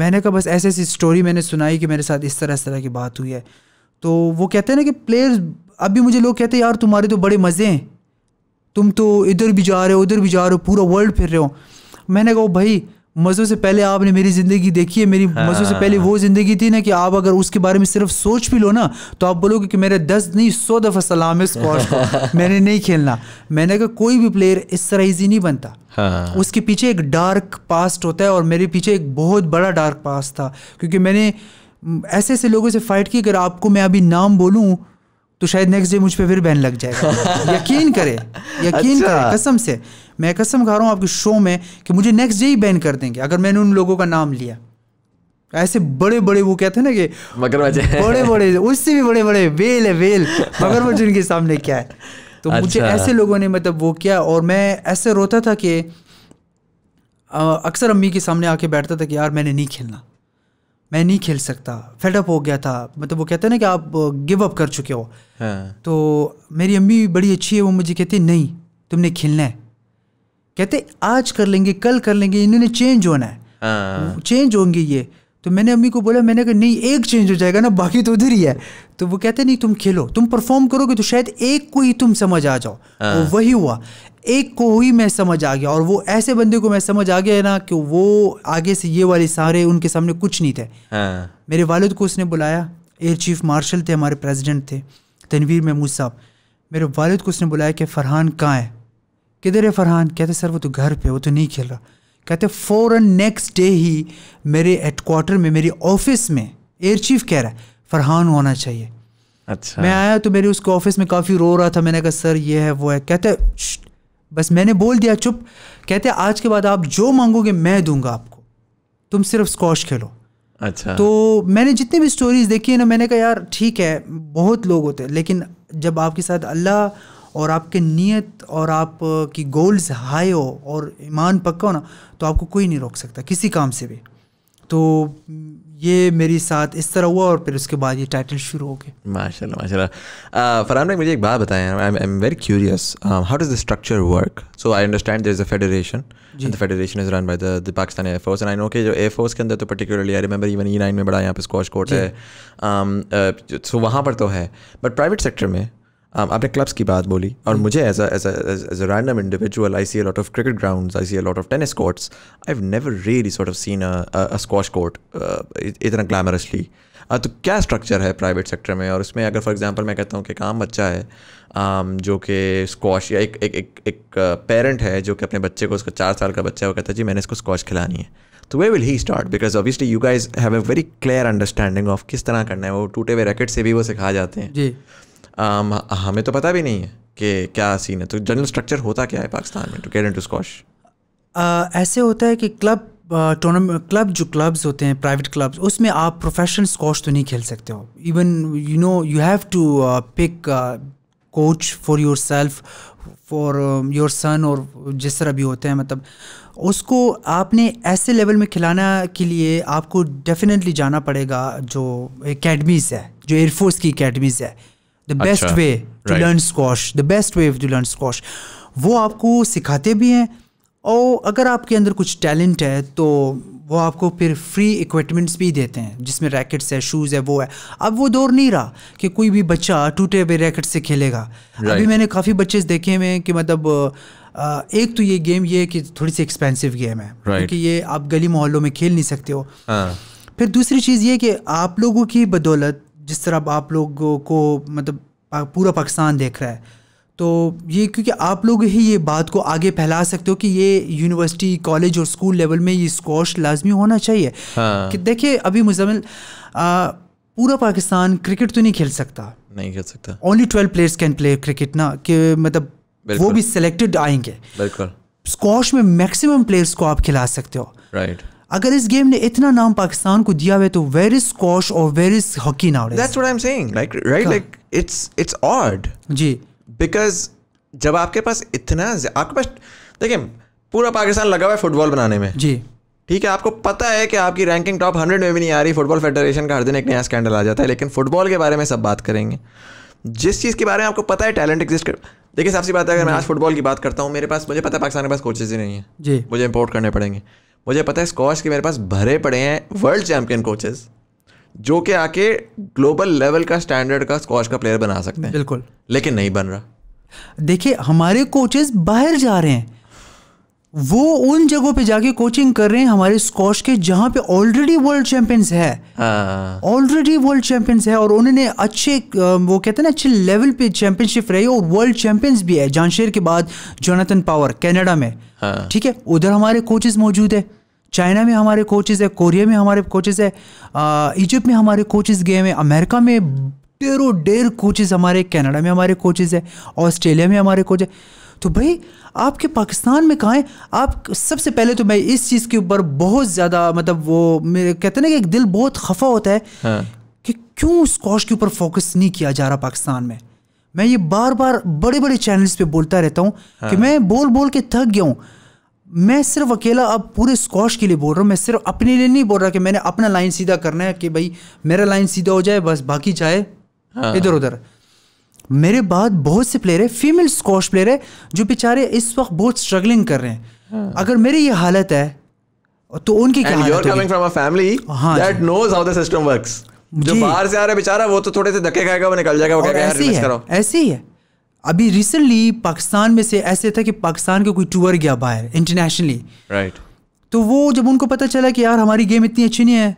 मैंने कहा बस ऐसी ऐसी स्टोरी मैंने सुनाई कि मेरे साथ इस तरह इस तरह की बात हुई है तो वो कहते हैं ना कि प्लेयर अभी मुझे लोग कहते हैं यार तुम्हारे तो बड़े मज़े हैं तुम तो इधर भी जा रहे हो उधर भी जा रहे हो पूरा वर्ल्ड फिर रहे हो मैंने कहा भाई मज़ों से पहले आपने मेरी ज़िंदगी देखी है मेरी हाँ। मज़ों से पहले वो ज़िंदगी थी ना कि आप अगर उसके बारे में सिर्फ सोच भी लो ना तो आप बोलोगे कि मेरे दस नहीं सौ दफ़ा सलाम है को [LAUGHS] मैंने नहीं खेलना मैंने कहा कोई भी प्लेयर इस तरह ईजी नहीं बनता हाँ। उसके पीछे एक डार्क पास्ट होता है और मेरे पीछे एक बहुत बड़ा डार्क पास्ट था क्योंकि मैंने ऐसे ऐसे लोगों से फ़ाइट की अगर आपको मैं अभी नाम बोलूँ तो शायद नेक्स्ट डे मुझ पर फिर बैन लग जाएगा [LAUGHS] यकीन करे यकीन अच्छा। करे कसम से मैं कसम खा रहा हूँ आपके शो में कि मुझे नेक्स्ट डे ही बैन कर देंगे अगर मैंने उन लोगों का नाम लिया ऐसे बड़े बड़े वो कहते हैं ना कि मगरमच्छ बड़े बड़े उससे भी बड़े बड़े वेल है वेल [LAUGHS] मगरमच्छ उनके सामने क्या है तो अच्छा। मुझे ऐसे लोगों ने मतलब वो किया और मैं ऐसे रोता था कि अक्सर अम्मी के सामने आके बैठता था कि यार मैंने नहीं खेलना मैं नहीं खेल सकता फेडअप हो गया था मतलब वो कहते हैं ना कि आप गिव अप कर चुके हो हाँ। तो मेरी अम्मी बड़ी अच्छी है वो मुझे कहती नहीं तुमने खेलना है कहते आज कर लेंगे कल कर लेंगे इन्होंने चेंज होना है चेंज हाँ। होंगे ये तो मैंने अम्मी को बोला मैंने कहा नहीं एक चेंज हो जाएगा ना बाकी तो उधर ही है तो वो कहते नहीं तुम खेलो तुम परफॉर्म करोगे तो शायद एक को ही तुम समझ आ जाओ तो हाँ। वही हुआ एक को ही मैं समझ आ गया और वो ऐसे बंदे को मैं समझ आ गया ना कि वो आगे से ये वाले सारे उनके सामने कुछ नहीं थे हाँ। मेरे वालद को उसने बुलाया एयर चीफ मार्शल थे हमारे प्रेसिडेंट थे तनवीर महमूद साहब मेरे वालद को उसने बुलाया कि फ़रहान कहाँ है किधर है फ़रहान कहते सर वो तो घर पर वो तो नहीं खेल रहा कहते फ़ौरन नेक्स्ट डे ही मेरे हेडकोार्टर में मेरी ऑफिस में एयर चीफ कह रहा है फरहान होना चाहिए अच्छा मैं आया तो मेरे उसके ऑफिस में काफ़ी रो रहा था मैंने कहा सर ये है वो है कहते बस मैंने बोल दिया चुप कहते आज के बाद आप जो मांगोगे मैं दूंगा आपको तुम सिर्फ स्कॉश खेलो अच्छा तो मैंने जितने भी स्टोरीज देखी है ना मैंने कहा यार ठीक है बहुत लोग होते हैं लेकिन जब आपके साथ अल्लाह और आपके नियत और आप की गोल्स हाई हो और ईमान पक्का हो ना तो आपको कोई नहीं रोक सकता किसी काम से भी तो ये मेरे साथ इस तरह हुआ और फिर उसके बाद ये टाइटल शुरू हो गए माशा माशा फरहान भाई मुझे एक बात बताएं I am very curious how does the structure work so I understand there is a federation the federation is run by the Pakistan air force and I know के जो एयरफोर्स के अंदर तो particularly I remember even E nine में बड़ा यहाँ पे scotch court है सो um, uh, so वहाँ पर तो है बट प्राइवेट सेक्टर में Um, आपने क्लब्स की बात बोली और hmm. मुझे as as a random individual I see a lot of cricket grounds I see a lot of tennis courts I have never really sort of seen a squash court इतना glamorously uh, तो क्या structure है private sector में और उसमें अगर for example मैं कहता हूँ कि काम बच्चा है um, जो कि स्कॉश या एक एक एक एक पेरेंट uh, है जो कि अपने बच्चे को उसका चार साल का बच्चा है वो कहता है जी मैंने इसको स्कॉश खिलानी है तो we will he start because obviously you guys have a very clear understanding of किस तरह करना है वो टूटे हुए रैकेट से भी वो सिखा जाते हैं जी um, हमें तो पता भी नहीं है कि क्या सीन है तो जनरल स्ट्रक्चर होता क्या है पाकिस्तान में टू गेट स्कॉश ऐसे होता है कि क्लब टूर्नामेंट क्लब जो क्लब्स होते हैं प्राइवेट क्लब्स उसमें आप प्रोफेशनल स्कॉश तो नहीं खेल सकते हो even you know you have to pick coach for yourself for your son और जिस तरह भी होते हैं मतलब उसको आपने ऐसे लेवल में खिलाना के लिए आपको डेफिनेटली जाना पड़ेगा जो एकेडमीज़ है जो एयरफोर्स की एकेडमीज़ है the best way to learn squash the best way to learn squash वो आपको सिखाते भी हैं और अगर आपके अंदर कुछ टैलेंट है तो वो आपको फिर फ्री इक्विपमेंट्स भी देते हैं जिसमें रैकेट्स है शूज़ है वो है अब वो दौर नहीं रहा कि कोई भी बच्चा टूटे हुए रैकेट से खेलेगा right. अभी मैंने काफ़ी बच्चे देखे हुए हैं कि मतलब एक तो ये गेम ये कि थोड़ी सी एक्सपेंसिव गेम है right. क्योंकि ये आप गली मोहल्लों में खेल नहीं सकते हो uh. फिर दूसरी चीज़ ये कि आप लोगों की बदौलत जिस तरह आप लोग को मतलब पूरा पाकिस्तान देख रहा है तो ये क्योंकि आप लोग ही ये बात को आगे फैला सकते हो कि ये यूनिवर्सिटी कॉलेज और स्कूल लेवल में ये स्कॉश लाजमी होना चाहिए हाँ। कि देखिए अभी मुजमिल पूरा पाकिस्तान क्रिकेट तो नहीं खेल सकता नहीं खेल सकता only twelve players can play cricket ना कि मतलब वो भी सिलेक्टेड आएंगे बिल्कुल स्कॉश में मैक्सिमम प्लेयर्स को आप खिला सकते हो राइट अगर इस गेम ने इतना नाम पाकिस्तान को दिया हुआ तो वेर इज स्कॉश और where is hockey now that's what I am saying like right like it's it's odd जी बिकॉज जब आपके पास इतना आपके पास देखिए पूरा पाकिस्तान लगा हुआ है फुटबॉल बनाने में जी ठीक है आपको पता है कि आपकी रैंकिंग टॉप हंड्रेड में भी नहीं आ रही फुटबॉल फेडरेशन का हर दिन एक नया स्कैंडल आ जाता है लेकिन फुटबॉल के बारे में सब बात करेंगे जिस चीज़ के बारे में आपको पता है टैलेंट एग्जिस्ट कर देखिए सबसे बात है अगर मैं आज फुटबॉल की बात करता हूँ मेरे पास मुझे पता है पाकिस्तान के पास कोचेज ही नहीं है जी मुझे इंपोर्ट करने पड़ेंगे मुझे पता है स्कॉश के मेरे पास भरे पड़े हैं वर्ल्ड चैंपियन कोचेस जो कि आके ग्लोबल लेवल का स्टैंडर्ड का स्कॉश का प्लेयर बना सकते हैं बिल्कुल लेकिन नहीं बन रहा देखिए हमारे कोचेस बाहर जा रहे हैं वो उन जगहों पे जाके कोचिंग कर रहे हैं हमारे स्कॉश के जहाँ पे ऑलरेडी वर्ल्ड चैंपियंस है ऑलरेडी वर्ल्ड चैंपियंस है और उन्होंने अच्छे वो कहते हैं ना अच्छे लेवल पे चैंपियनशिप रही और वर्ल्ड चैंपियंस भी है जानशेर के बाद जोनाथन पावर कनाडा में हाँ। ठीक है उधर हमारे कोचेस मौजूद है चाइना में हमारे कोचेज़ है कोरिया में हमारे कोचेज़ है इजिप्ट में हमारे कोचेज़ गए हैं अमेरिका में डेरो डेर कोचेज़ हमारे कनाडा में हमारे कोचेज़ है ऑस्ट्रेलिया में हमारे कोच है तो भाई आपके पाकिस्तान में कहाँ हैं आप सबसे पहले तो मैं इस चीज़ के ऊपर बहुत ज़्यादा मतलब वो मेरे कहते हैं ना कि एक दिल बहुत खफा होता है हाँ। कि क्यों स्कॉश के ऊपर फोकस नहीं किया जा रहा पाकिस्तान में मैं ये बार बार बड़े बड़े चैनल्स पे बोलता रहता हूँ हाँ। कि मैं बोल बोल के थक गया हूँ मैं सिर्फ अकेला अब पूरे स्कॉश के लिए बोल रहा हूँ मैं सिर्फ अपने लिए नहीं बोल रहा कि मैंने अपना लाइन सीधा करना है कि भाई मेरा लाइन सीधा हो जाए बस बाकी जाए हाँ। इधर उधर मेरे बाद बहुत से प्लेयर है फीमेल स्कॉश प्लेयर है जो बेचारे इस वक्त बहुत स्ट्रगलिंग कर रहे हैं हाँ। अगर मेरी ये हालत है तो उनकी क्या हाँ बाहर से है अभी रिसेंटली पाकिस्तान में से ऐसे था कि पाकिस्तान का कोई टूर गया बाहर इंटरनेशनली राइट तो वो जब उनको पता चला कि यार हमारी गेम इतनी अच्छी नहीं है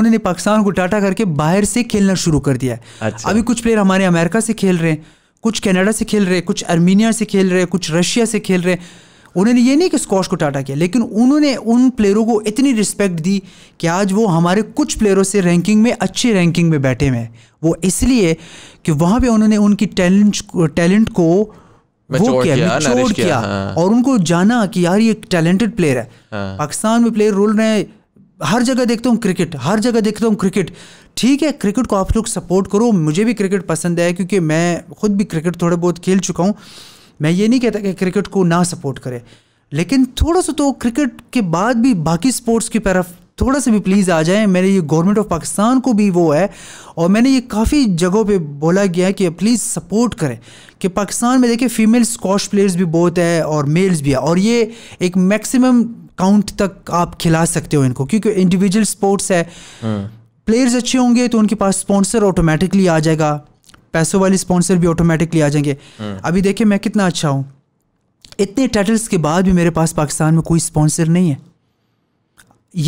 उन्होंने पाकिस्तान को टाटा करके बाहर से खेलना शुरू कर दिया अच्छा। अभी कुछ प्लेयर हमारे अमेरिका से खेल रहे हैं कुछ कनाडा से खेल रहे हैं कुछ आर्मीनिया से खेल रहे हैं कुछ रशिया से खेल रहे हैं उन्होंने ये नहीं कि स्कॉश को टाटा किया लेकिन उन्होंने उन प्लेयरों को इतनी रिस्पेक्ट दी कि आज वो हमारे कुछ प्लेयरों से रैंकिंग में अच्छी रैंकिंग में बैठे हुए हैं वो इसलिए कि वहाँ पे उन्होंने उनकी टैलेंट टैलेंट को वो किया, किया, किया, किया हाँ। और उनको जाना कि यार ये टैलेंटेड प्लेयर है हाँ। पाकिस्तान में प्लेयर रोल रहे हैं हर जगह देखता हूँ क्रिकेट हर जगह देखता हूँ क्रिकेट ठीक है क्रिकेट को आप लोग सपोर्ट करो मुझे भी क्रिकेट पसंद है क्योंकि मैं खुद भी क्रिकेट थोड़ा बहुत खेल चुका हूँ मैं ये नहीं कहता कि क्रिकेट को ना सपोर्ट करें लेकिन थोड़ा सा तो क्रिकेट के बाद भी बाकी स्पोर्ट्स की तरफ थोड़ा सा भी प्लीज़ आ जाए मेरे ये गवर्नमेंट ऑफ पाकिस्तान को भी वो है और मैंने ये काफ़ी जगहों पे बोला गया है कि प्लीज़ सपोर्ट करें कि पाकिस्तान में देखिए फ़ीमेल स्कॉश प्लेयर्स भी बहुत है और मेल्स भी है और ये एक मैक्सिमम काउंट तक आप खिला सकते हो इनको क्योंकि इंडिविजुअल स्पोर्ट्स है प्लेयर्स हाँ। अच्छे होंगे तो उनके पास स्पॉन्सर ऑटोमेटिकली आ जाएगा पैसों वाले स्पॉन्सर भी ऑटोमेटिकली आ जाएंगे हम्म। अभी देखिए मैं कितना अच्छा हूँ इतने टाइटल्स के बाद भी मेरे पास पाकिस्तान में कोई स्पॉन्सर नहीं है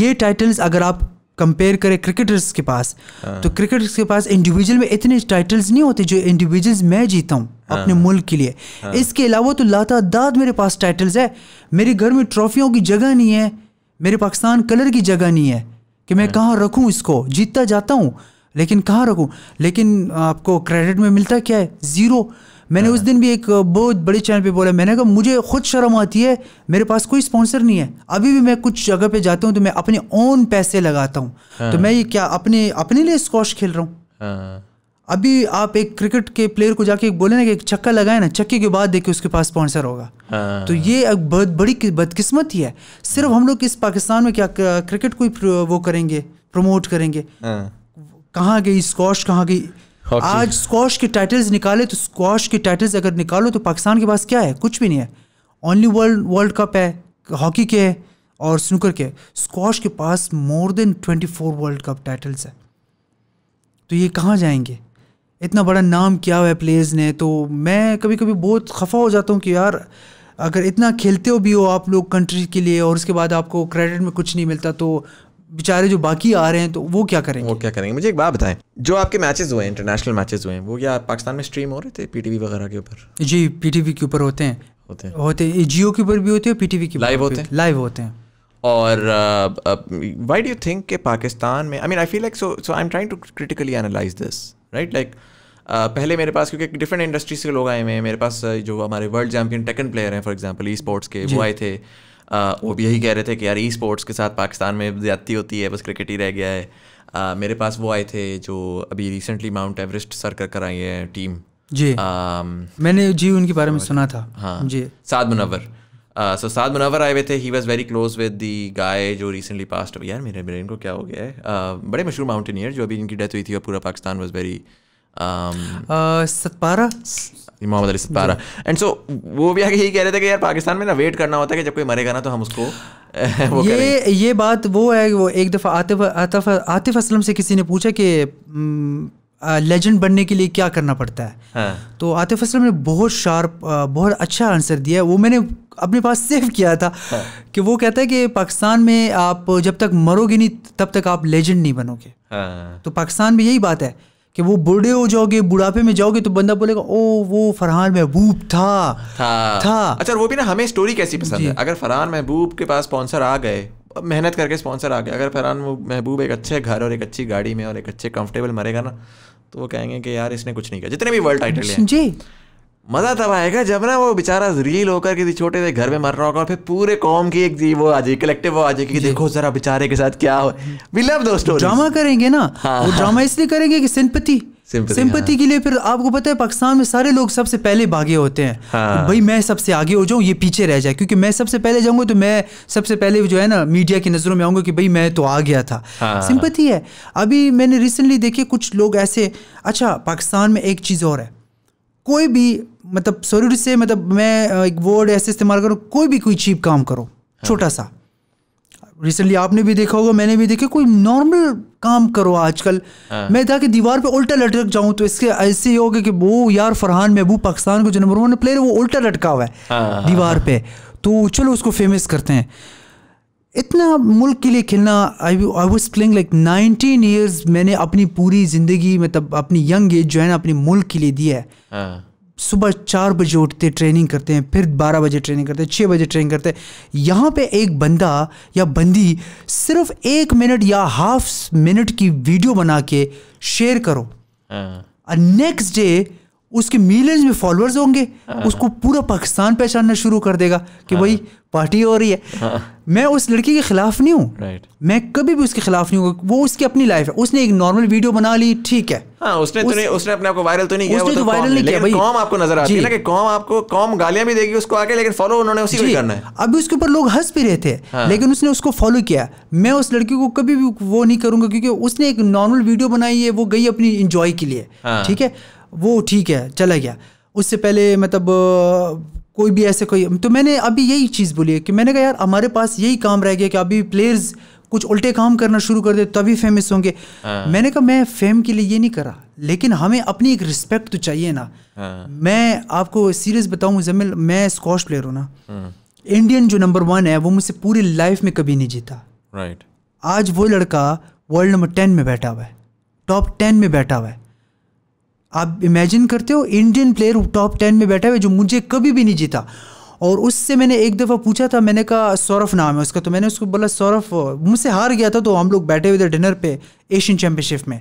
ये टाइटल्स अगर आप कंपेयर करें क्रिकेटर्स के पास हाँ। तो क्रिकेटर्स के पास इंडिविजुअल में इतने टाइटल्स नहीं होते जो इंडिविजुअल्स मैं जीता हूँ हाँ। अपने मुल्क के लिए हाँ। इसके अलावा तो लातादाद मेरे पास टाइटल्स है मेरे घर में ट्रॉफियों की जगह नहीं है मेरे पाकिस्तान कलर की जगह नहीं है कि मैं कहाँ रखूँ इसको जीतता जाता हूँ लेकिन कहाँ रखूँ लेकिन आपको क्रेडिट में मिलता क्या है ज़ीरो मैंने उस हाँ। दिन भी एक बहुत बड़े चैनल पे बोला मैंने कहा मुझे खुद शर्म आती है मेरे पास कोई स्पॉन्सर नहीं है अभी भी मैं कुछ जगह पे जाता हूँ तो मैं अपने ओन पैसे लगाता हूँ हाँ। तो मैं ये क्या अपने अपने लिए स्कॉश खेल रहा हूँ हाँ। अभी आप एक क्रिकेट के प्लेयर को जाके बोले ना कि एक छक्का लगाए ना छक्के के बाद देखिए उसके पास स्पॉन्सर होगा तो ये एक बहुत बड़ी बदकिस्मत ही है सिर्फ हम लोग इस पाकिस्तान में क्या क्रिकेट को ही वो करेंगे प्रमोट करेंगे कहाँ गई स्कॉश कहाँ गई आज स्कॉश के टाइटल्स निकाले तो स्कॉश के टाइटल्स अगर निकालो तो पाकिस्तान के पास क्या है कुछ भी नहीं है ओनली वर्ल्ड वर्ल्ड कप है हॉकी के है और स्नूकर के स्कॉश के पास more than twenty four world cup titles है तो ये कहाँ जाएंगे इतना बड़ा नाम किया हुआ है प्लेयर्स ने तो मैं कभी कभी बहुत खफा हो जाता हूँ कि यार अगर इतना खेलते हो भी हो आप लोग कंट्री के लिए और उसके बाद आपको क्रेडिट में कुछ नहीं मिलता तो बेचारे जो बाकी आ रहे हैं तो वो क्या करेंगे वो क्या करेंगे मुझे एक बात बताएं जो आपके मैचेस हुए इंटरनेशनल मैचेस हुए हैं वो क्या पाकिस्तान में स्ट्रीम हो रहे थे पीटीवी वगैरह के ऊपर जी पीटीवी के ऊपर होते हैं होते हैं होते हैं जियो के ऊपर भी होते हैं पीटीवी के लाइव होते हैं लाइव होते हैं और वाई डू थिंक के पाकिस्तान में I mean I feel like so so I am trying to critically analyse this right like पहले मेरे पास क्योंकि डिफरेंट इंडस्ट्रीज के लोग आए हुए हैं मेरे पास uh, जो हमारे वर्ल्ड चैम्पियन टेकन प्लेयर हैं फॉर एग्जाम्पल ई स्पोर्ट्स के वो आए थे आ, वो भी यही कह रहे थे कि यार ई स्पोर्ट्स के साथ पाकिस्तान में ज़्यादती होती है बस क्रिकेट ही रह गया है आ, मेरे पास वो आए थे जो अभी रिसेंटली माउंट एवरेस्ट सर कर आई है टीम जी आ, मैंने जी उनके बारे में सुना था हाँ जी साद मुनवर सो साद मुनवर आए हुए थे he was very close with the guy जो रिसेंटली पास्ट यार मेरे ब्रेन को क्या हो गया है uh, बड़े मशहूर माउंटेनियर जो अभी इनकी डेथ हुई थी और पूरा पाकिस्तान वॉज वेरी सतपारा इमाम अली सतारा एंड सो वो भी आगे यही कह रहे थे कि यार पाकिस्तान में ना वेट करना होता है कि जब कोई मरेगा ना तो हम उसको [LAUGHS] वो ये ये बात वो है वो एक दफ़ा आतिफ आतिफ आतिफ असलम से किसी ने पूछा कि लेजेंड बनने के लिए क्या करना पड़ता है हाँ। तो आतिफ असलम ने बहुत शार्प बहुत अच्छा आंसर दिया है वो मैंने अपने पास सेव किया था हाँ। कि वो कहता है कि पाकिस्तान में आप जब तक मरोगे नहीं तब तक आप लेजेंड नहीं बनोगे हाँ। तो पाकिस्तान में यही बात है कि वो बूढ़े हो जाओगे बुढ़ापे में जाओगे तो बंदा बोलेगा ओ वो फरहान महबूब था था था अच्छा वो भी ना हमें स्टोरी कैसी पसंद है अगर फरहान महबूब के पास स्पॉन्सर आ गए मेहनत करके स्पॉन्सर आ गए अगर फरहान महबूब एक अच्छे घर और एक अच्छी गाड़ी में और एक अच्छे कंफर्टेबल मरेगा ना तो वो कहेंगे कि यार इसने कुछ नहीं किया जितने भी वर्ल्ड टाइटल जी मज़ा तब आएगा जब ना वो बेचारा रील होकर किसी छोटे से घर में मर रहा होगा और फिर पूरे कॉम की एक जी वो आ जाए कलेक्टिव वो आ जाएगी देखो जरा बेचारे के साथ क्या हो वी लव दोस्त ड्रामा करेंगे ना हाँ, वो ड्रामा हाँ। इसलिए करेंगे कि सिंपति सिंपति हाँ। के लिए फिर आपको पता है पाकिस्तान में सारे लोग सबसे पहले भागे होते हैं हाँ। भाई मैं सबसे आगे हो जाऊँ ये पीछे रह जाए क्योंकि मैं सबसे पहले जाऊंगा तो मैं सबसे पहले जो है ना मीडिया की नज़रों में आऊंगा कि भाई मैं तो आ गया था हाँ। सिंपति है अभी मैंने रिसेंटली देखे कुछ लोग ऐसे अच्छा पाकिस्तान में एक चीज़ और है कोई भी मतलब जरूरी से मतलब मैं एक वर्ड ऐसे इस्तेमाल करूँ कोई भी कोई चीप काम करो हाँ। छोटा सा रिसेंटली आपने भी देखा होगा मैंने भी देखा कोई नॉर्मल काम करो आजकल हाँ। मैं था कि दीवार पे उल्टा लटक जाऊं तो इसके ऐसे ही होगा कि वो यार फरहान महबूब पाकिस्तान को जो नंबर वन प्लेयर वो उल्टा लटका हुआ है हाँ, दीवार पे तो चलो उसको फेमस करते हैं इतना मुल्क के लिए खेलना I I was playing like nineteen years मैंने अपनी पूरी ज़िंदगी मतलब अपनी यंग एज जो है ना अपने मुल्क के लिए दी है सुबह चार बजे उठते ट्रेनिंग करते हैं फिर बारह बजे ट्रेनिंग करते हैं छः बजे ट्रेनिंग करते हैं यहाँ पे एक बंदा या बंदी सिर्फ एक मिनट या हाफ मिनट की वीडियो बना के शेयर करो नेक्स्ट हाँ। डे उसके मिलियंस में फॉलोअर्स होंगे हाँ। उसको पूरा पाकिस्तान पहचानना शुरू कर देगा कि हाँ। भाई पार्टी हो रही है हाँ। मैं उस लड़की के खिलाफ नहीं हूँ right. मैं कभी भी उसके खिलाफ नहीं हूँ वो उसकी अपनी लाइफ है उसने एक नॉर्मल वीडियो बना ली ठीक है उसने तो उस, तो नहीं उसने अपने आपको वायरल तो नहीं किया उसने तो, वायरल तो नहीं किया भाई कॉम आपको नजर आती है ना कि कॉम आपको कॉम गालियां भी देगी उसको आके लेकिन फॉलो उन्होंने उसी को करना है अभी उसके ऊपर लोग हंस भी रहे थे हाँ। लेकिन उसने उसको फॉलो किया मैं उस लड़की को कभी भी वो नहीं करूंगा क्योंकि उसने एक नॉर्मल वीडियो बनाई है वो गई अपनी इंजॉय के लिए ठीक है वो ठीक है चला गया उससे पहले मतलब कोई भी ऐसे कोई तो मैंने अभी यही चीज़ बोली है कि मैंने कहा यार हमारे पास यही काम रह गया कि अभी प्लेयर्स कुछ उल्टे काम करना शुरू कर दे तभी फेमस होंगे हाँ। मैंने कहा मैं फेम के लिए ये नहीं करा लेकिन हमें अपनी एक रिस्पेक्ट तो चाहिए ना हाँ। मैं आपको सीरियस बताऊँ जमिल मैं स्कॉश प्लेयर हूँ ना इंडियन हाँ। जो नंबर वन है वो मुझसे पूरी लाइफ में कभी नहीं जीता राइट आज वो लड़का वर्ल्ड नंबर टेन में बैठा हुआ है टॉप टेन में बैठा हुआ है आप इमेजिन करते हो इंडियन प्लेयर टॉप टेन में बैठा हुआ जो मुझे कभी भी नहीं जीता और उससे मैंने एक दफ़ा पूछा था मैंने कहा सौरभ नाम है उसका तो मैंने उसको बोला सौरभ मुझसे हार गया था तो हम लोग बैठे हुए थे डिनर पे एशियन चैम्पियनशिप में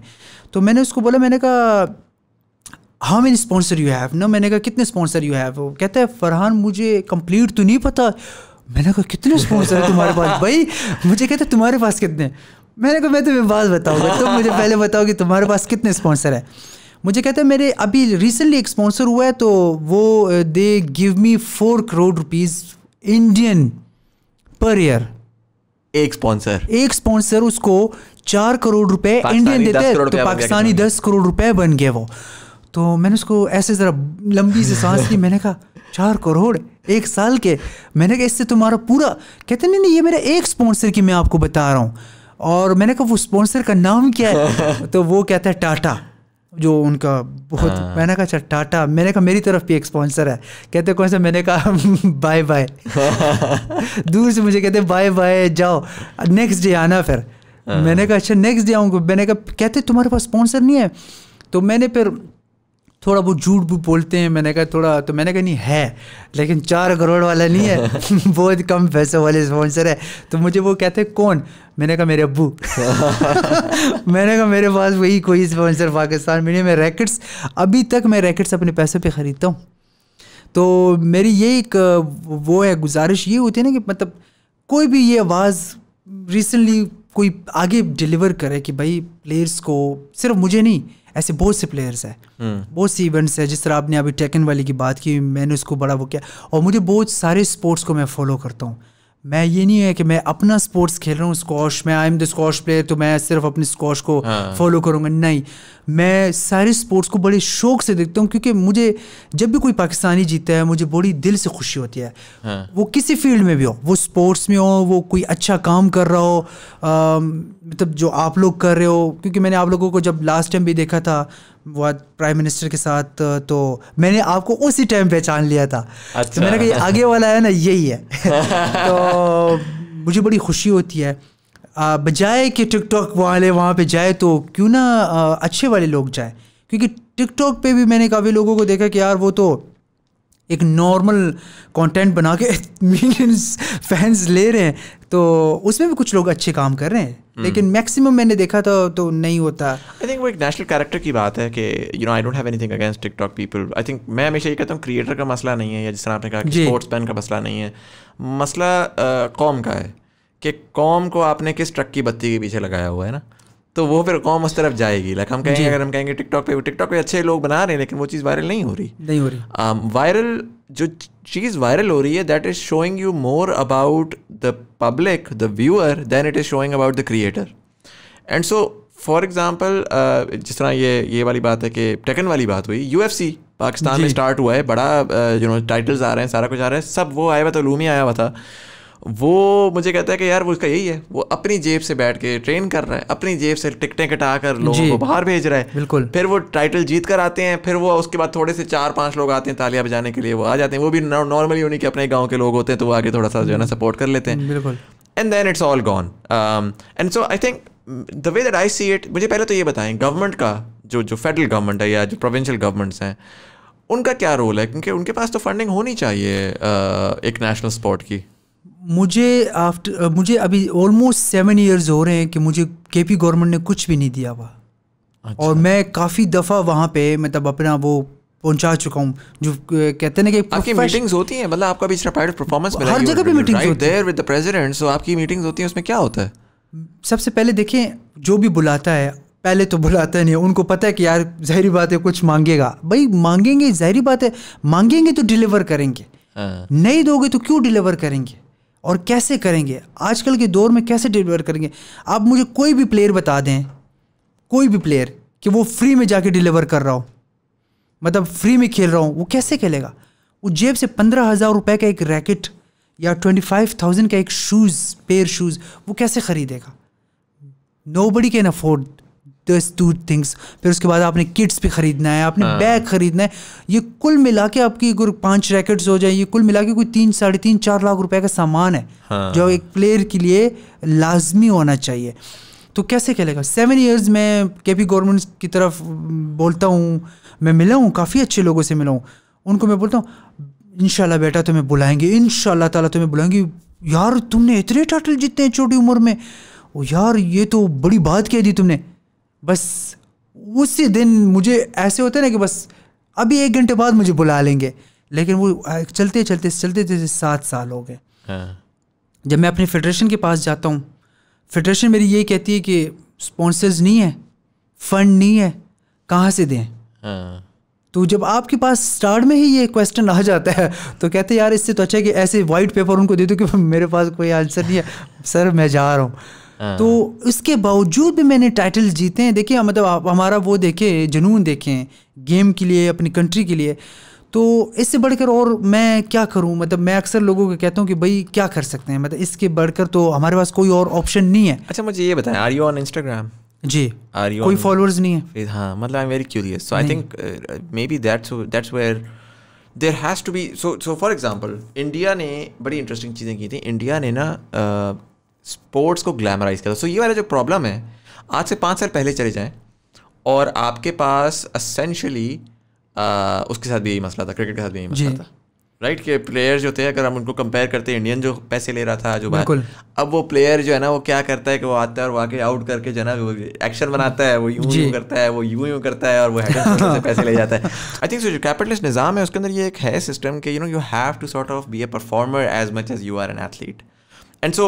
तो मैंने उसको बोला मैंने कहा how many sponsor you have ना मैंने कहा कितने स्पॉन्सर यू हैव वो कहता है फरहान मुझे कंप्लीट तो नहीं पता मैंने कहा कितने स्पॉन्सर है तुम्हारे पास भाई मुझे कहते तुम्हारे पास कितने मैंने कहा मैं तुम्हें बात बताऊँगा तुम मुझे पहले बताओ कि तुम्हारे पास कितने स्पॉन्सर है मुझे कहते हैं मेरे अभी रिसेंटली एक स्पॉन्सर हुआ है तो वो they give me four crore rupees Indian per year एक स्पॉन्सर एक स्पॉन्सर उसको चार करोड़ रुपए इंडियन देते हैं तो पाकिस्तानी दस करोड़ रुपए बन गए वो तो मैंने उसको ऐसे ज़रा लंबी से सांस ली मैंने कहा चार करोड़ एक साल के मैंने कहा इससे तुम्हारा पूरा कहते नहीं नहीं ये मेरा एक स्पॉन्सर की मैं आपको बता रहा हूँ और मैंने कहा वो स्पॉन्सर का नाम क्या है [LAUGHS] तो वो कहता है टाटा जो उनका बहुत हाँ। मैंने कहा अच्छा टाटा मैंने कहा मेरी तरफ भी एक स्पॉन्सर है कहते कौन सा मैंने कहा [LAUGHS] बाय बाय [LAUGHS] दूर से मुझे कहते बाय बाय जाओ नेक्स्ट डे आना फिर हाँ। मैंने कहा अच्छा नेक्स्ट डे आऊँगा मैंने कहा कहते तुम्हारे पास स्पॉन्सर नहीं है तो मैंने फिर थोड़ा बहुत झूठ भी बोलते हैं मैंने कहा थोड़ा तो मैंने कहा नहीं है लेकिन चार करोड़ वाला नहीं है [LAUGHS] [LAUGHS] बहुत कम पैसों वाले स्पॉन्सर है तो मुझे वो कहते हैं कौन मैंने कहा मेरे अबू [LAUGHS] मैंने कहा मेरे पास वही कोई स्पॉन्सर पाकिस्तान में नहीं मैं रैकेट्स अभी तक मैं रैकेट्स अपने पैसे पर ख़रीदता हूँ तो मेरी ये एक वो है गुजारिश ये होती है ना कि मतलब कोई भी ये आवाज़ रिसेंटली कोई आगे डिलीवर करे कि भाई प्लेयर्स को सिर्फ मुझे नहीं ऐसे बहुत से प्लेयर्स हैं हम्म। बहुत सी इवेंट्स हैं जिस तरह आपने अभी टेकन वाली की बात की मैंने उसको बड़ा वो किया और मुझे बहुत सारे स्पोर्ट्स को मैं फॉलो करता हूँ मैं ये नहीं है कि मैं अपना स्पोर्ट्स खेल रहा हूँ स्कॉश मैं I am the squash player तो मैं सिर्फ अपने स्कॉश को फॉलो हाँ। करूँगा नहीं मैं सारे स्पोर्ट्स को बड़े शौक से देखता हूँ क्योंकि मुझे जब भी कोई पाकिस्तानी जीता है मुझे बड़ी दिल से खुशी होती है हाँ। वो किसी फील्ड में भी हो वो स्पोर्ट्स में हो वो कोई अच्छा काम कर रहा हो मतलब जो आप लोग कर रहे हो क्योंकि मैंने आप लोगों को जब लास्ट टाइम भी देखा था वह प्राइम मिनिस्टर के साथ तो मैंने आपको उसी टाइम पहचान लिया था तो अच्छा। तो मैंने कहा आगे वाला है ना यही है [LAUGHS] तो मुझे बड़ी खुशी होती है बजाय कि टिकटॉक वाले वहाँ पे जाए तो क्यों ना अच्छे वाले लोग जाएँ क्योंकि टिकटॉक पे भी मैंने काफ़ी लोगों को देखा कि यार वो तो एक नॉर्मल कंटेंट बना के मिलियंस [LAUGHS] फैंस ले रहे हैं तो उसमें भी कुछ लोग अच्छे काम कर रहे हैं हम्म। लेकिन मैक्सिमम मैंने देखा था तो नहीं होता आई थिंक वो एक नेशनल कैरेक्टर की बात है कि you know I don't have anything against TikTok people I think मैं हमेशा ये कहता हूँ क्रिएटर का मसला नहीं है या जिस तरह आपने कहा स्पोर्ट्स मैन का मसला नहीं है मसला uh, का है कि कॉम को आपने किस ट्रक की बत्ती के पीछे लगाया हुआ है ना तो वो फिर कॉम उस तरफ जाएगी लाइक हम कहेंगे अगर हम कहेंगे टिकटॉक पे टिकटॉक पे अच्छे लोग बना रहे हैं लेकिन वो चीज़ वायरल नहीं हो रही नहीं हो रही वायरल um, जो चीज़ वायरल हो रही है that is showing you more about the public the viewer than it is showing about the creator and so for example जिस तरह ये ये वाली बात है कि टेकन वाली बात हुई यू पाकिस्तान में स्टार्ट हुआ है बड़ा यू नो टाइटल्स आ रहे हैं सारा कुछ आ रहा है सब वो आया हुआ था लूमी आया हुआ था वो मुझे कहता है कि यार वो उसका यही है वो अपनी जेब से बैठ के ट्रेन कर रहा है अपनी जेब से टिकटें कटा कर लोगों को बाहर भेज रहा है बिल्कुल फिर वो टाइटल जीत कर आते हैं फिर वो उसके बाद थोड़े से चार पांच लोग आते हैं तालियां बजाने के लिए वो आ जाते हैं वो भी नॉर्मली उन्हीं के अपने गाँव के लोग होते हैं तो वो आगे थोड़ा सा जो है ना सपोर्ट कर लेते हैं हम्म, बिल्कुल and then it's all gone and so I think the way that I see it मुझे पहले तो ये बताएं गवर्नमेंट का जो जो फेडरल गवर्नमेंट है या जो प्रोविंशियल गवर्नमेंट्स हैं उनका क्या रोल है क्योंकि उनके पास तो फंडिंग होनी चाहिए uh, एक नेशनल स्पोर्ट की मुझे आफ्टर मुझे अभी ऑलमोस्ट सेवन इयर्स हो रहे हैं कि मुझे केपी गवर्नमेंट ने कुछ भी नहीं दिया हुआ अच्छा। और मैं काफ़ी दफ़ा वहाँ पे मतलब अपना वो पहुंचा चुका हूँ जो कहते हैं ना कि आपकी मीटिंग्स होती हैं मतलब आपका भी परफॉर्मेंस हर जगह पे मीटिंग है विद द सो आपकी मीटिंग्स होती हैं उसमें क्या होता है सबसे पहले देखें जो भी बुलाता है पहले तो बुलाता नहीं उनको पता है कि यार जहरी बात है कुछ मांगेगा भाई मांगेंगे जहरी बात है मांगेंगे तो डिलीवर करेंगे हाँ। नहीं दोगे तो क्यों डिलीवर करेंगे और कैसे करेंगे आजकल के दौर में कैसे डिलीवर करेंगे आप मुझे कोई भी प्लेयर बता दें कोई भी प्लेयर कि वो फ्री में जाके डिलीवर कर रहा हो मतलब फ्री में खेल रहा हूँ वो कैसे खेलेगा वो जेब से पंद्रह हज़ार रुपये का एक रैकेट या ट्वेंटी फाइव थाउजेंड का एक शूज़ पेयर शूज़ वो कैसे ख़रीदेगा nobody can afford to तो थिंग्स फिर उसके बाद आपने किट्स भी खरीदना है आपने बैग हाँ। खरीदना है ये कुल मिला के आपकी अगर पाँच रैकेट्स हो जाए ये कुल मिला के कोई तीन साढ़े तीन चार लाख रुपए का सामान है हाँ। जो एक प्लेयर के लिए लाजमी होना चाहिए तो कैसे खेलेगा सेवन ईयर्स में के पी गवर्नमेंट की तरफ बोलता हूँ मैं मिला हूँ काफ़ी अच्छे लोगों से मिला हूँ उनको मैं बोलता हूँ इन बेटा तुम्हें बुलाएंगे इन ताला तुम्हें बुलाएंगे यार तुमने इतने टाइटल जीते हैं छोटी उम्र में ओ यार ये तो बड़ी बात कह दी तुमने बस उसी दिन मुझे ऐसे होते ना कि बस अभी एक घंटे बाद मुझे बुला लेंगे लेकिन वो चलते चलते चलते चलते सात साल हो गए हाँ। जब मैं अपने फेडरेशन के पास जाता हूँ फेडरेशन मेरी ये कहती है कि स्पॉन्सर्स नहीं है फंड नहीं है कहाँ से दें हाँ। तो जब आपके पास स्टार्ट में ही ये क्वेश्चन आ जाता है तो कहते यार इससे तो अच्छा है कि ऐसे वाइट पेपर उनको दे दो कि मेरे पास कोई आंसर नहीं है सर मैं जा रहा हूँ हाँ। तो इसके बावजूद भी मैंने टाइटल जीते हैं देखिए मतलब आप हमारा वो देखें जुनून देखें गेम के लिए अपनी कंट्री के लिए तो इससे बढ़कर और मैं क्या करूं मतलब मैं अक्सर लोगों को कहता हूं कि भाई क्या कर सकते हैं मतलब इसके बढ़कर तो हमारे पास कोई और ऑप्शन नहीं है अच्छा मुझे ये बताएं आर यू ऑन इंस्टाग्राम जी आर यू कोई फॉलोअर्स नहीं है हाँ मतलब I am very curious so I think maybe that's that's where there has to be so so for example India ने बड़ी इंटरेस्टिंग चीज़ें की थी इंडिया ने ना uh, स्पोर्ट्स को ग्लैमराइज करता है तो सो ये वाला जो प्रॉब्लम है आज से पाँच साल पहले चले जाएँ और आपके पास असेंशली उसके साथ भी यही मसला था क्रिकेट के साथ भी यही मसला था राइट right? के प्लेयर जो थे अगर हम उनको कंपेयर करते हैं इंडियन जो पैसे ले रहा था जो बात अब वो प्लेयर जो है ना वो क्या करता है कि वो आता है और वाकई आउट करके जो है ना एक्शन बनाता है वो यूं यूं करता है वो यूं यूं करता है और वो से पैसे ले जाता है आई थिंक सो जो कैपिटलिस्ट निज़ाम है उसके अंदर ये एक है सिस्टम कि you know you have to sort of be a performer as much as you are an athlete and so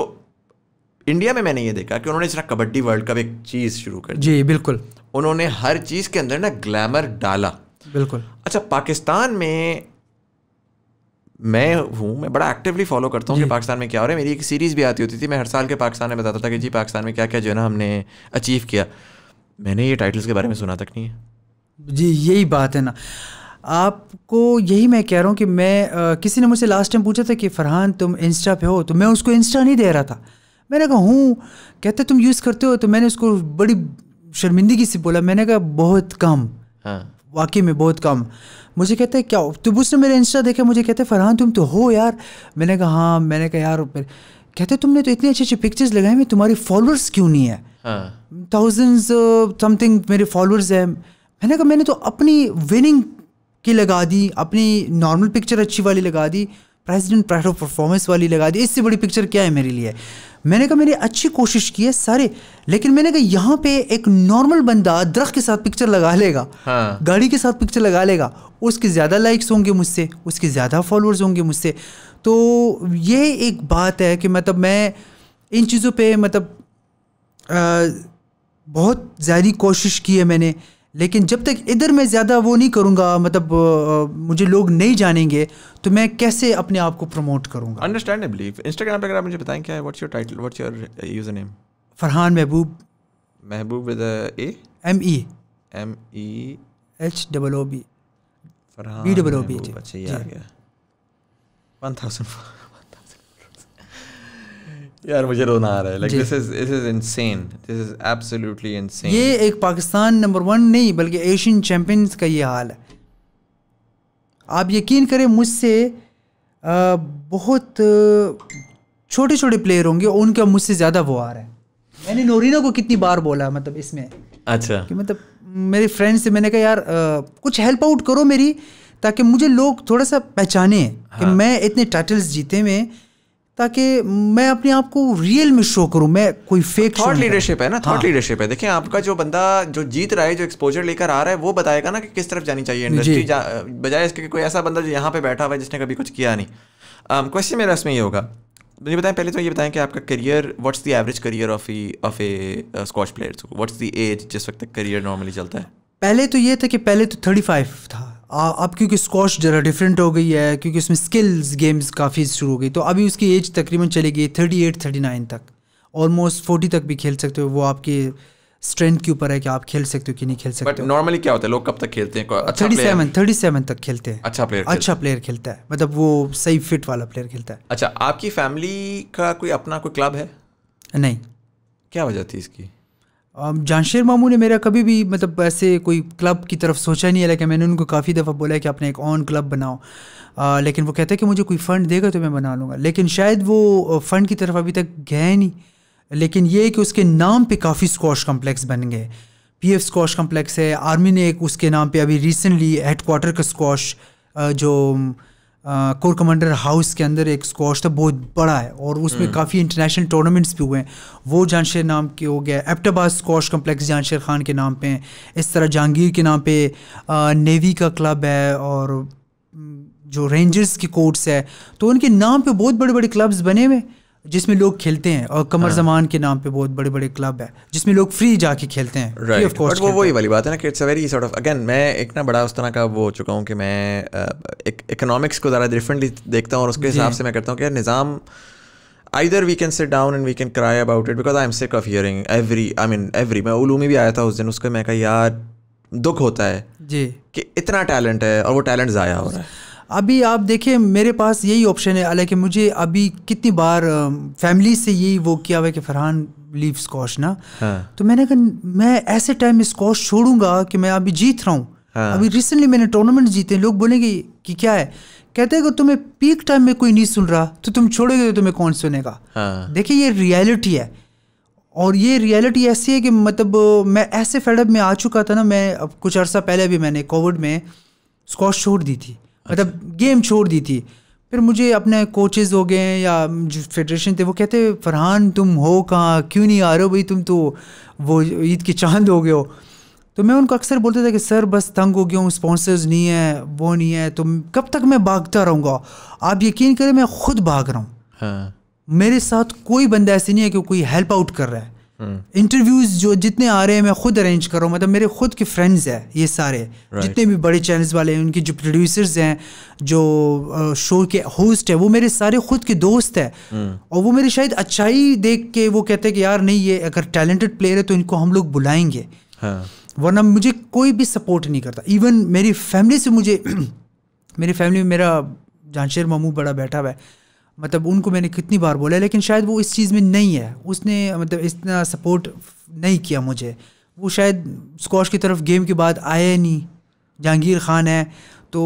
India में मैंने ये देखा कि उन्होंने जरा कबड्डी वर्ल्ड कप एक चीज़ शुरू कर जी बिल्कुल उन्होंने हर चीज़ के अंदर ना ग्लैमर डाला बिल्कुल अच्छा पाकिस्तान में मैं हूँ मैं बड़ा एक्टिवली फॉलो करता हूँ कि पाकिस्तान में क्या हो रहा है मेरी एक सीरीज़ भी आती होती थी मैं हर साल के पाकिस्तान में बताता था कि जी पाकिस्तान में क्या क्या जो है ना हमने अचीव किया मैंने ये टाइटल्स के बारे में सुना तक नहीं है जी यही बात है ना आपको यही मैं कह रहा हूँ कि मैं आ, किसी ने मुझसे लास्ट टाइम पूछा था कि फ़रहान तुम इंस्टा पे हो तो मैं उसको इंस्टा नहीं दे रहा था मैंने कहा हूँ कहते तुम यूज़ करते हो तो मैंने उसको बड़ी शर्मिंदगी से बोला मैंने कहा बहुत कम हाँ वाकई में बहुत कम मुझे कहते क्या तुम तो उसने मेरा इंस्टा देखा मुझे कहते फरहान तुम तो हो यार मैंने कहा हाँ मैंने कहा यार कहते तुमने तो इतनी अच्छी अच्छी पिक्चर्स लगाई मैं तुम्हारी फॉलोअर्स क्यों नहीं है थाउजेंड्स हाँ। समथिंग मेरे फॉलोअर्स हैं मैंने कहा मैंने तो अपनी विनिंग की लगा दी अपनी नॉर्मल पिक्चर अच्छी वाली लगा दी प्रेसिडेंट प्राइड ऑफ परफॉर्मेंस वाली लगा दी इससे बड़ी पिक्चर क्या है मेरे लिए मैंने कहा मैंने अच्छी कोशिश की है सारे लेकिन मैंने कहा यहाँ पे एक नॉर्मल बंदा दरख्त के साथ पिक्चर लगा लेगा हाँ। गाड़ी के साथ पिक्चर लगा लेगा उसके ज़्यादा लाइक्स होंगे मुझसे उसके ज़्यादा फॉलोअर्स होंगे मुझसे तो ये एक बात है कि मतलब मैं इन चीज़ों पर मतलब आ, बहुत ज़्यादा कोशिश की है मैंने लेकिन जब तक इधर मैं ज़्यादा वो नहीं करूँगा मतलब मुझे लोग नहीं जानेंगे तो मैं कैसे अपने आप को प्रमोट करूँगा अंडरस्टैंडेबली इंस्टाग्राम पर अगर आप मुझे बताएं क्या what's your title what's your username Farhan Mehboob Mehboob with a M E M E H double O B Farhan B double O B अच्छा ये आ गया वन थाउजेंड यार मुझे रोना आ रहा है like this is this is insane this is absolutely insane ये एक पाकिस्तान नंबर वन नहीं बल्कि एशियन चैंपियंस का ये हाल है आप यकीन करें मुझसे बहुत छोटे छोटे प्लेयर होंगे उनका मुझसे ज़्यादा वो आ रहा है मैंने नोरिना को कितनी बार बोला मतलब इसमें अच्छा कि मतलब मेरे फ्रेंड से मैंने कहा यार आ, कुछ हेल्प आउट करो मेरी ताकि मुझे लोग थोड़ा सा पहचाने हाँ। कि मैं इतने टाइटल्स जीते में ताकि मैं अपने आप को रियल में शो करूं मैं कोई फेक थॉट लीडरशिप है ना थॉट हाँ। लीडरशिप है देखिए आपका जो बंदा जो जीत रहा है जो एक्सपोजर लेकर आ रहा है वो बताएगा ना कि किस तरफ जानी चाहिए इंडस्ट्री जा, बजाय इसके कोई ऐसा बंदा जो यहाँ पे बैठा हुआ है जिसने कभी कुछ किया नहीं क्वेश्चन मेरा इसमें ये होगा मुझे बताएं पहले तो ये बताएं कि आपका career what's the average career of of a squash player what's the age जिस वक्त तक करियर नॉर्मली चलता है पहले तो ये था कि पहले तो थर्टी फाइव था अब क्योंकि स्कॉश ज़रा डिफरेंट हो गई है क्योंकि उसमें स्किल्स गेम्स काफ़ी शुरू हो गई तो अभी उसकी एज तकरीबन चली गई थर्टी एट थर्टी नाइन तक ऑलमोस्ट फोर्टी तक भी खेल सकते हो वो आपके स्ट्रेंथ के ऊपर है कि आप खेल सकते हो कि नहीं खेल सकते बट नॉर्मली क्या होता है लोग कब तक खेलते हैं थर्टी सेवन थर्टी सेवन तक खेलते हैं अच्छा प्लेयर अच्छा प्लेयर खेलता है मतलब वो सही फिट वाला प्लेयर खेलता है अच्छा आपकी फैमिली का कोई अपना कोई क्लब है नहीं क्या वजह थी इसकी जानशेर um, मामू ने मेरा कभी भी मतलब ऐसे कोई क्लब की तरफ सोचा नहीं है लेकिन मैंने उनको काफ़ी दफ़ा बोला है कि आपने एक ऑन क्लब बनाओ आ, uh, लेकिन वो कहते हैं कि मुझे कोई फ़ंड देगा तो मैं बना लूँगा लेकिन शायद वो फ़ंड uh, की तरफ अभी तक गए नहीं लेकिन ये कि उसके नाम पे काफ़ी स्कॉश कम्प्लेक्स बन गए पी एफ स्कॉश कम्प्लेक्स है आर्मी ने एक उसके नाम पे अभी रिसेंटली हेड क्वार्टर का स्कॉश uh, जो um, कोर कमांडर हाउस के अंदर एक स्कॉश था बहुत बड़ा है और उसमें काफ़ी इंटरनेशनल टूर्नामेंट्स भी हुए हैं वो जानशेर नाम के हो गया एप्टाबाद स्कॉश कम्प्लेक्स जानशेर खान के नाम पे हैं इस तरह जहांगीर के नाम पे आ, नेवी का क्लब है और हम्म, जो रेंजर्स की कोर्ट्स है तो उनके नाम पे बहुत बड़े बड़े क्लब्स बने हुए जिसमें लोग खेलते हैं और कमर हाँ. जमान के नाम पे बहुत बड़े बड़े क्लब है जिसमें लोग फ्री जाके खेलते हैं right. बट वो वही वाली बात है ना कि it's very sort of again मैं एक ना बड़ा उस तरह का वो हो चुका हूँ कि मैं इकोनॉमिक्स को ज़रा डिफरेंटली देखता हूँ और उसके हिसाब से मैं करता हूँ कि यार Nizam we can can down and we can cry about it because I am sick of hearing every I mean every मैं उलूमी भी आया था उस दिन उसका मैं कहा यार दुख होता है जी कि इतना टैलेंट है और वो टैलेंट ज़ाया हो रहा है अभी आप देखिए मेरे पास यही ऑप्शन है हालांकि मुझे अभी कितनी बार फैमिली से यही वो किया हुआ कि फरहान लीव स्कॉश ना हाँ। तो मैंने कहा मैं ऐसे टाइम में स्कॉश छोड़ूंगा कि मैं अभी जीत रहा हूँ हाँ। अभी रिसेंटली मैंने टूर्नामेंट जीते लोग बोलेंगे कि क्या है कहते हैं तुम्हें पीक टाइम में कोई नहीं सुन रहा तो तुम छोड़ोगे तो तुम्हें कौन सुनेगा हाँ। देखिए ये रियलिटी है और ये रियलिटी ऐसी है कि मतलब मैं ऐसे फेडअप में आ चुका था ना मैं अब कुछ अर्सा पहले भी मैंने कोविड में स्कॉश छोड़ दी थी मतलब गेम छोड़ दी थी फिर मुझे अपने कोचेज हो गए या जो फेडरेशन थे वो कहते फरहान तुम हो कहाँ क्यों नहीं आ रहे हो भाई तुम तो वो ईद के चांद हो गए हो तो मैं उनको अक्सर बोलता था कि सर बस तंग हो गया हूँ स्पॉन्सर्स नहीं है वो नहीं है तो कब तक मैं भागता रहूँगा आप यकीन करें मैं खुद भाग रहा हूँ हाँ। मेरे साथ कोई बंदा ऐसे नहीं है कि कोई हेल्प आउट कर रहा है इंटरव्यूज़ जो जितने आ रहे हैं मैं खुद अरेंज कर रहा हूँ मतलब मेरे खुद के फ्रेंड्स हैं ये सारे right. जितने भी बड़े चैनल्स वाले हैं उनके जो प्रोड्यूसर्स हैं जो शो के होस्ट है वो मेरे सारे खुद के दोस्त हैं hmm. और वो मेरे शायद अच्छाई देख के वो कहते हैं कि यार नहीं ये अगर टैलेंटेड प्लेयर है तो इनको हम लोग बुलाएंगे huh. हाँ। वरना मुझे कोई भी सपोर्ट नहीं करता इवन मेरी फैमिली से मुझे [CLEARS THROAT] मेरी फैमिली में मेरा जानशेर मामू बड़ा बैठा हुआ है मतलब उनको मैंने कितनी बार बोला लेकिन शायद वो इस चीज़ में नहीं है उसने मतलब इतना सपोर्ट नहीं किया मुझे वो शायद स्कॉश की तरफ गेम के बाद आए नहीं जहांगीर खान है तो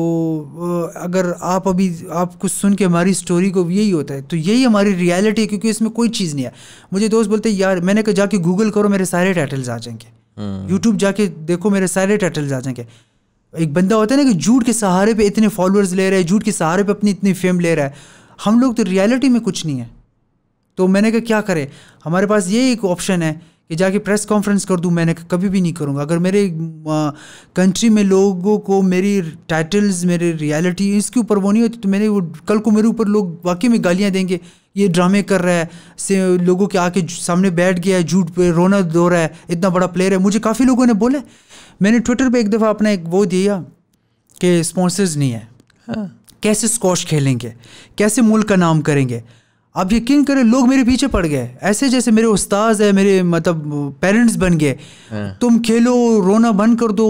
अगर आप अभी आप कुछ सुन के हमारी स्टोरी को यही होता है तो यही हमारी रियलिटी है क्योंकि इसमें कोई चीज़ नहीं है मुझे दोस्त बोलते यार मैंने कहा जाके गूगल करो मेरे सारे टाइटल्स आ जाएंगे यूट्यूब हम्म। जाके देखो मेरे सारे टाइटल्स आ जाएंगे एक बंदा होता है ना कि झूठ के सहारे पे इतने फॉलोअर्स ले रहा है झूठ के सहारे पे अपनी इतनी फेम ले रहा है हम लोग तो रियलिटी में कुछ नहीं है तो मैंने कहा क्या करें हमारे पास ये एक ऑप्शन है कि जाके प्रेस कॉन्फ्रेंस कर दूँ मैंने कभी भी नहीं करूँगा अगर मेरे कंट्री में लोगों को मेरी टाइटल्स मेरे रियलिटी इसके ऊपर वो नहीं होती तो मैंने वो कल को मेरे ऊपर लोग वाकई में गालियाँ देंगे ये ड्रामे कर रहा है से लोगों के आके सामने बैठ गया है झूठ पे रोना दो रहा है इतना बड़ा प्लेयर है मुझे काफ़ी लोगों ने बोले मैंने ट्विटर पर एक दफ़ा अपना एक वो दिया कि स्पॉन्सर्स नहीं है हाँ। कैसे स्कॉश खेलेंगे कैसे मुल्क का नाम करेंगे आप यकीन करें लोग मेरे पीछे पड़ गए ऐसे जैसे मेरे उस्ताद है मेरे मतलब पेरेंट्स बन गए हाँ। तुम खेलो रोना बंद कर दो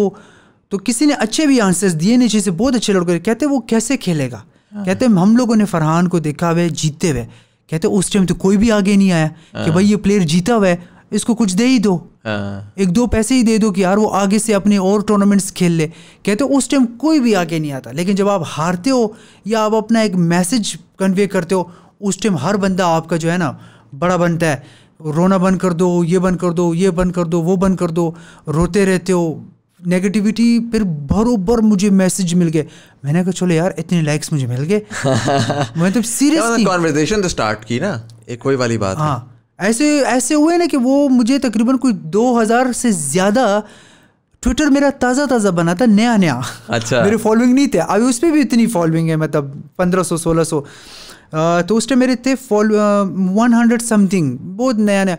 तो किसी ने अच्छे भी आंसर्स दिए नहीं जैसे बहुत अच्छे लड़के कहते वो कैसे खेलेगा हाँ। कहते हम लोगों ने फरहान को देखा हुआ जीते हुए कहते उस टाइम तो कोई भी आगे नहीं आया कि हाँ। भाई ये प्लेयर जीता हुआ है इसको कुछ दे ही दो हाँ। एक दो पैसे ही दे दो कि यार वो आगे से अपने और टूर्नामेंट्स खेल ले कहते उस टाइम कोई भी आगे नहीं आता लेकिन जब आप हारते हो या आप अपना एक मैसेज कन्वे करते हो उस टाइम हर बंदा आपका जो है ना बड़ा बनता है रोना बंद कर दो ये बंद कर दो ये बंद कर दो वो बंद कर दो रोते रहते हो नेगेटिविटी फिर बरोबर मुझे मैसेज मिल गए मैंने कहा चलो यार इतने लाइक्स मुझे मिल गए [LAUGHS] मैं तो सीरियस कॉन्वर्जेशन मतलब तो स्टार्ट की ना एक कोई वाली बात हाँ ऐसे ऐसे हुए ना कि वो मुझे तकरीबन कोई दो हजार से ज़्यादा ट्विटर मेरा ताज़ा ताज़ा बना था नया नया अच्छा मेरे फॉलोइंग नहीं थे अभी उस पर भी इतनी फॉलोइंग है मतलब पंद्रह सौ सोलह सौ तो उस टाइम मेरे थे फॉलो वन हंड्रेड समथिंग बहुत नया नया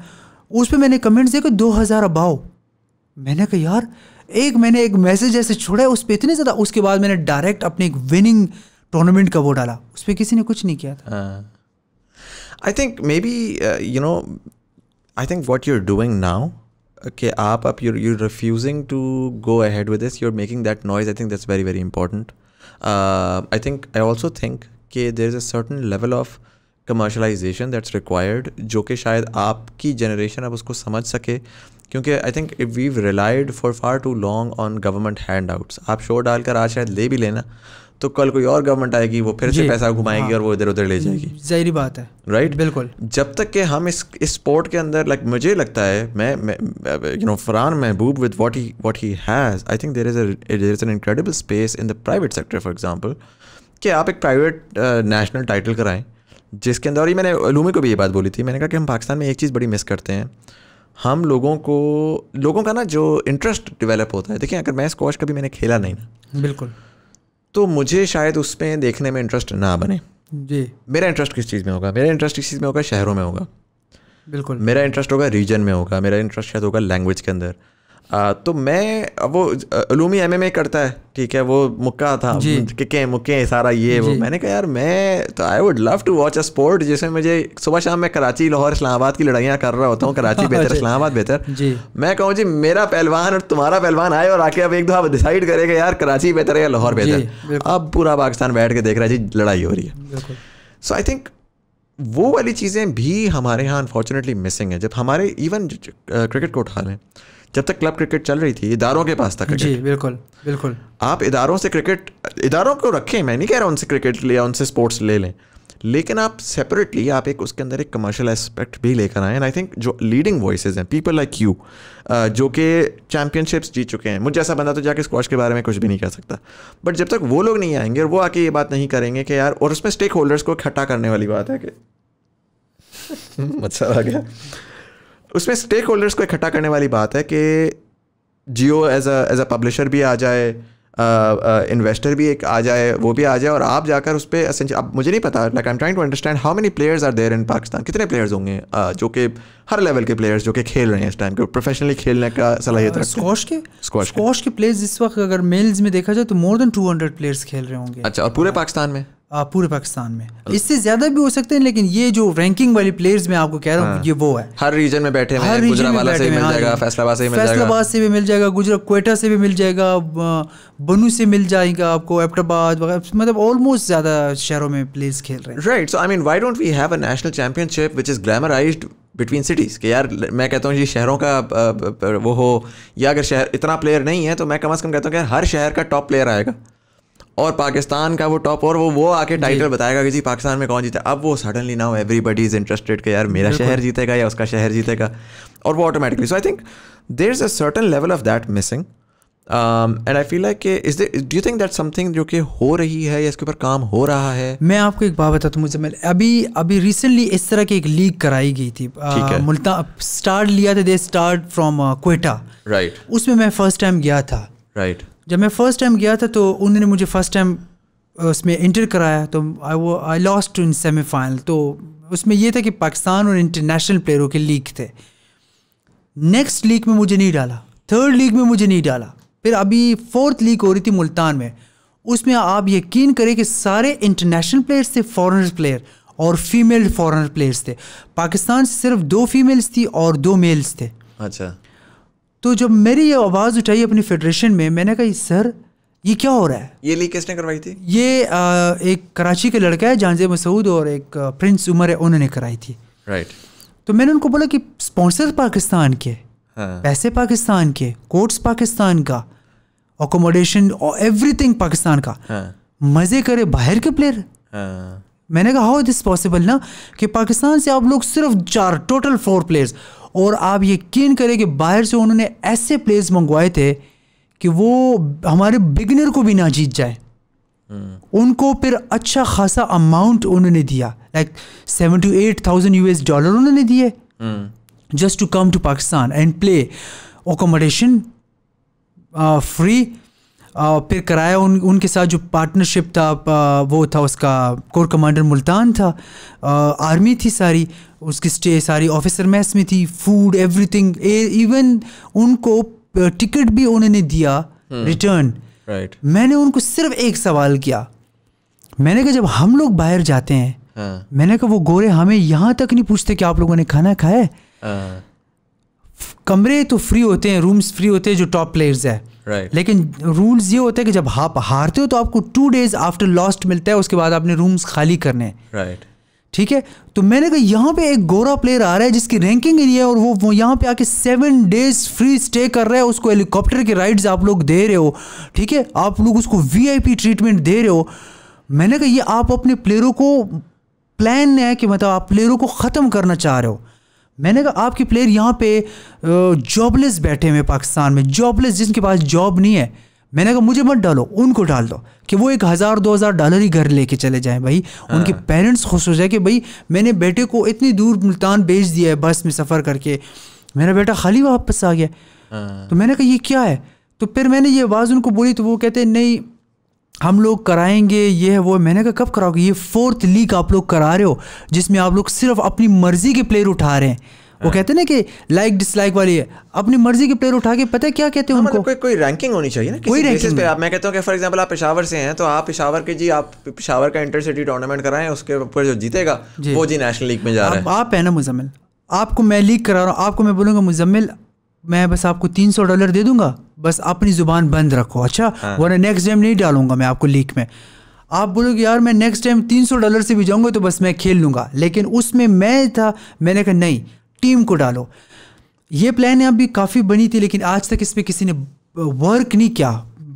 उस पर मैंने कमेंट्स देखे दो हज़ार अबाव मैंने कहा यार एक मैंने एक मैसेज ऐसे छोड़ा है उस पर इतने ज़्यादा उसके बाद मैंने डायरेक्ट अपने एक विनिंग टूर्नामेंट का वो डाला उस पर किसी ने कुछ नहीं किया था हाँ। I think maybe you know I think what you are doing now okay up up you're you're refusing to go ahead with this you're making that noise i think that's very very important uh, i think i also think okay there's a certain level of commercialisation that's required जो कि शायद आपकी generation अब उसको समझ सके क्योंकि I think we relied for far too long on government handouts आप शो डालकर आज शायद ले भी लेना तो कल कोई और गवर्नमेंट आएगी वो फिर से पैसा घुमाएगी हाँ। और वो इधर उधर ले जाएगी हम्म, जहरी बात है राइट right? बिल्कुल जब तक के हम इस इस स्पोर्ट के अंदर लाइक like, मुझे लगता है मैं you know Farhan Mehboob with what he what he has I think there is there is an incredible space in the private sector for example कि आप एक प्राइवेट नेशनल टाइटल कराएं जिसके अंदर ही मैंने लूमी को भी ये बात बोली थी मैंने कहा कि हम पाकिस्तान में एक चीज़ बड़ी मिस करते हैं हम लोगों को लोगों का ना जो इंटरेस्ट डेवलप होता है देखिए अगर मैं स्कॉश कभी मैंने खेला नहीं ना बिल्कुल तो मुझे शायद उसमें देखने में इंटरेस्ट ना बने जी मेरा इंटरेस्ट किस चीज़ में होगा मेरा इंटरेस्ट किस चीज़ में होगा शहरों में होगा बिल्कुल मेरा इंटरेस्ट होगा रीजन में होगा मेरा इंटरेस्ट शायद होगा लैंग्वेज के अंदर आ, तो मैं वो अलूमी एम करता है ठीक है वो मुक्का था किकें मुक्के सारा ये वो मैंने कहा यार मैं तो I would love to watch a sport जिसमें मुझे सुबह शाम मैं कराची लाहौर इस्लामाबाद की लड़ाइयाँ कर रहा होता हूँ कराची [LAUGHS] बेहतर इस्लामाबाद बेहतर मैं कहूँ जी मेरा पहलवान और तुम्हारा पहलवान आए और आके अब एक दो आप डिसाइड करेगा यार कराची बेहतर है या लाहौर बेहतर अब पूरा पाकिस्तान बैठ के देख रहा है जी लड़ाई हो रही है सो आई थिंक वो वाली चीज़ें भी हमारे यहाँ अनफॉर्चुनेटली मिसिंग है जब हमारे इवन क्रिकेट कोर्ट हाल हैं जब तक क्लब क्रिकेट चल रही थी इदारों के पास था क्रिकेट जी बिल्कुल बिल्कुल आप इदारों से क्रिकेट इदारों को रखें मैं नहीं कह रहा उनसे क्रिकेट ले उनसे स्पोर्ट्स ले लें लेकिन आप सेपरेटली आप एक उसके अंदर एक कमर्शियल एस्पेक्ट भी लेकर आए एंड आई थिंक जो लीडिंग वॉइसेज हैं पीपल लाइक यू जो कि चैम्पियनशिप्स जीत चुके हैं मुझ जैसा बंदा तो जाके स्क्वाश के बारे में कुछ भी नहीं कह सकता बट जब तक वो लोग नहीं आएंगे और वो आके ये बात नहीं करेंगे कि यार और उसमें स्टेक होल्डर्स को इकट्ठा करने वाली बात है कि [LAUGHS] मच्छर आ गया उसमें स्टेक होल्डर्स को इकट्ठा करने वाली बात है कि Geo as a as a publisher भी आ जाए इन्वेस्टर भी एक आ जाए वो भी आ जाए और आप जाकर उस पर अब मुझे नहीं पता like I am trying to understand how many players are there in Pakistan कितने प्लेयर्स होंगे जो कि हर लेवल के प्लेयर्स जो कि खेल रहे हैं इस टाइम के प्रोफेशनली खेलने का सलाहियत स्कॉश के स्कॉश के प्लेयर्स इस वक्त अगर मेल्स में देखा जाए तो मोर देन हंड्रेड प्लेयर्स खेल रहे होंगे अच्छा और पूरे पाकिस्तान हाँ। में पूरे पाकिस्तान में इससे ज्यादा भी हो सकते हैं लेकिन ये जो रैंकिंग वाली प्लेयर्स में आपको कह रहा हूँ हाँ। ये वो है हर रीजन में बैठे हर गुजरावाला से हाँ मिल जाएगा फैसलाबाद से भी मिल जाएगा से भी मिल जाएगा गुजरात कोयटा से भी मिल जाएगा बनू से मिल जाएगा आपको एबटाबाद वगैरह मतलब ऑलमोस्ट ज्यादा शहरों में प्लेयर्स खेल रहे हैं right so I mean why don't we have a national championship which is glamorise between cities के यार मैं कहता हूँ ये शहरों का वो हो या अगर शहर इतना प्लेयर नहीं है तो मैं कम अज़ कम कहता हूँ कि यार हर शहर का टॉप प्लेयर आएगा और पाकिस्तान का वो टॉप और वो वो आके टाइटल बताएगा कि जी पाकिस्तान में कौन जीता अब वो suddenly now everybody is interested कि यार मेरा शहर जीतेगा या उसका शहर जीतेगा और वो automatically so I think there is a certain level of that missing and I feel like is do you think that something जो कि हो रही है या इसके ऊपर काम हो रहा है मैं आपको एक बात बताता हूँ मुझे मैं अभी अभी रिसेंटली इस तरह की एक लीग कराई गई थी uh, मुल्तान स्टार्ट लिया था they start from Quetta right उसमें मैं फर्स्ट टाइम गया था राइट right. जब मैं फ़र्स्ट टाइम गया था तो उन्होंने मुझे फ़र्स्ट टाइम उसमें इंटर कराया तो आई वो I lost two in semifinal तो उसमें यह था कि पाकिस्तान और इंटरनेशनल प्लेयरों के लीग थे नेक्स्ट लीग में मुझे नहीं डाला थर्ड लीग में मुझे नहीं डाला फिर अभी फोर्थ लीग हो रही थी मुल्तान में उसमें आप यकीन करें कि सारे इंटरनेशनल प्लेयर्स थे फॉरनर प्लेयर और फीमेल फॉरनर प्लेयर्स थे पाकिस्तान से सिर्फ दो फीमेल्स थी और दो मेल्स थे अच्छा तो जब मेरी ये आवाज़ उठाई अपनी फेडरेशन में मैंने कहा सर ये क्या हो रहा है ये लीक किसने करवाई थी ये आ, एक कराची के लड़का है जानजे मसूद और एक प्रिंस उमर है उन्होंने कराई थी राइट right. तो मैंने उनको बोला कि स्पॉन्सर पाकिस्तान के हाँ. पैसे पाकिस्तान के कोर्ट्स पाकिस्तान का अकोमोडेशन और एवरीथिंग पाकिस्तान का हाँ. मज़े करे बाहर के प्लेयर हाँ. मैंने कहा हाउ दिस पॉसिबल ना कि पाकिस्तान से आप लोग सिर्फ चार टोटल फोर प्लेयर्स और आप यकीन करें कि बाहर से उन्होंने ऐसे प्लेस मंगवाए थे कि वो हमारे बिगनर को भी ना जीत जाए हम्म। उनको फिर अच्छा खासा अमाउंट उन्होंने दिया like seven two eight thousand U S dollar उन्होंने दिए just to come to Pakistan and play accommodation free फिर कराया उन उनके साथ जो पार्टनरशिप था वो था उसका कोर कमांडर मुल्तान था आर्मी थी सारी उसकी स्टे सारी ऑफिसर मैस में थी फूड एवरीथिंग इवन उनको टिकट भी उन्होंने दिया रिटर्न हम्म। राइट मैंने उनको सिर्फ एक सवाल किया मैंने कहा जब हम लोग बाहर जाते हैं हाँ। मैंने कहा वो गोरे हमें यहाँ तक नहीं पूछते कि आप लोगों ने खाना खाया हाँ। कमरे तो फ्री होते हैं रूम्स फ्री होते हैं जो टॉप प्लेयर्स है right. लेकिन रूल्स ये होते हैं कि जब आप हारते हो तो आपको टू डेज आफ्टर लॉस्ट मिलता है उसके बाद आपने रूम्स खाली करने हैं राइट ठीक है तो मैंने कहा यहाँ पे एक गोरा प्लेयर आ रहा है जिसकी रैंकिंग ही नहीं है और वो, वो यहाँ पे आके सेवन डेज फ्री स्टे कर रहा है उसको हेलीकॉप्टर के राइड्स आप लोग दे रहे हो ठीक है आप लोग उसको वीआईपी ट्रीटमेंट दे रहे हो मैंने कहा ये आप अपने प्लेयरों को प्लान है कि मतलब आप प्लेयरों को ख़त्म करना चाह रहे हो मैंने कहा आपके प्लेयर यहाँ पे जॉबलेस बैठे हुए पाकिस्तान में जॉबलेस जिनके पास जॉब नहीं है मैंने कहा मुझे मत डालो उनको डाल दो कि वो एक हज़ार दो हज़ार डॉलर ही घर लेके चले जाएं भाई हाँ। उनके पेरेंट्स खुश हो जाए कि भाई मैंने बेटे को इतनी दूर मुल्तान भेज दिया है बस में सफ़र करके मेरा बेटा खाली वापस आ गया हाँ। तो मैंने कहा ये क्या है तो फिर मैंने ये आवाज़ उनको बोली तो वो कहते नहीं हम लोग कराएंगे ये है वो मैंने कहा कब कराओगे ये फोर्थ लीग आप लोग करा रहे हो जिसमें आप लोग सिर्फ अपनी मर्ज़ी के प्लेयर उठा रहे हैं वो हाँ। कहते हैं ना कि लाइक डिसलाइक वाली है अपनी मर्जी के प्लेयर उठा के पता है क्या कहते हैं हाँ, उनको मतलब कोई कोई रैंकिंग होनी चाहिए ना कोई रैंकिंग पे आप मैं कहता हूँ कि फॉर एग्जांपल आप पेशावर से हैं तो आप पेशावर के जी आप पेशावर का इंटरसिटी टूर्नामेंट कराएं उसके ऊपर जो जीतेगा जी। वो जी नेशनल लीग में जा रहा है आप है ना मुजम्मिल आपको मैं लीग करा रहा हूँ आपको मैं बोलूँगा मुजम्मिल मैं बस आपको तीन सौ डॉलर दे दूंगा बस अपनी ज़ुबान बंद रखो अच्छा हाँ। वरना नेक्स्ट टाइम नहीं डालूंगा मैं आपको लीक में आप बोलोगे यार मैं नेक्स्ट टाइम तीन सौ डॉलर से भी जाऊँगा तो बस मैं खेल लूंगा लेकिन उसमें मैं था मैंने कहा नहीं टीम को डालो ये प्लान अभी काफ़ी बनी थी लेकिन आज तक इस पर किसी ने वर्क नहीं किया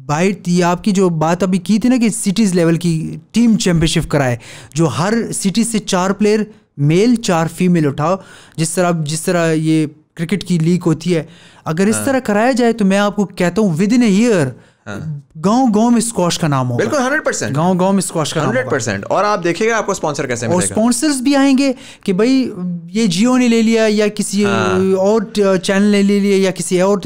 बाइट ये आपकी जो बात अभी की थी ना कि सिटीज़ लेवल की टीम चैम्पियनशिप कराए जो हर सिटी से चार प्लेयर मेल चार फीमेल उठाओ जिस तरह जिस तरह ये क्रिकेट की लीग होती है अगर इस हाँ। तरह कराया जाए तो मैं आपको कहता हूँ विद इन ईयर गांव गांव में स्क्वाश का नाम हो बिल्कुल हंड्रेड परसेंट गांव गांव में स्कॉश का हंड्रेड परसेंट और आप देखिएगा आपको स्पॉन्सर कैसे और स्पॉन्सर्स भी आएंगे कि भाई ये जियो ने ले लिया या किसी हाँ। और चैनल ने ले लिया या किसी और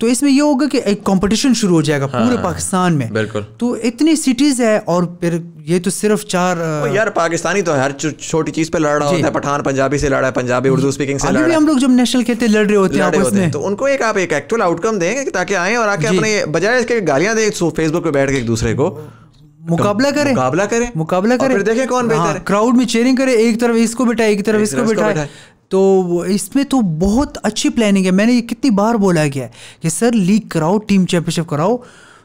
तो इसमें ये होगा कि एक कंपटीशन शुरू हो जाएगा हाँ, पूरे पाकिस्तान में बिल्कुल तो इतनी सिटीज है और फिर ये तो सिर्फ चार यार पाकिस्तानी तो हर छोटी चीज पे लड़ रहा होता है पठान पंजाबी से लड़ रहा है पंजाबी उर्दू स्पीकिंग से लड़ा है हम लोग जब नेशनल खेलते लड़ रहे होते हैं होते हैं तो उनको एक आप एक एक्चुअल आउटकम दें ताकि आए और आके अपने बजाय इसके गालियां दें फेसबुक पे बैठ के एक दूसरे को मुकाबला करें मुकाबला करें मुकाबला करें देखें कौन हाँ, बेहतर है क्राउड में चेयरिंग करें एक तरफ इसको बिठाए एक तरफ इसको बिठाए तो इसमें तो बहुत अच्छी प्लानिंग है मैंने ये कितनी बार बोला गया है कि सर लीग कराओ टीम चैंपियनशिप कराओ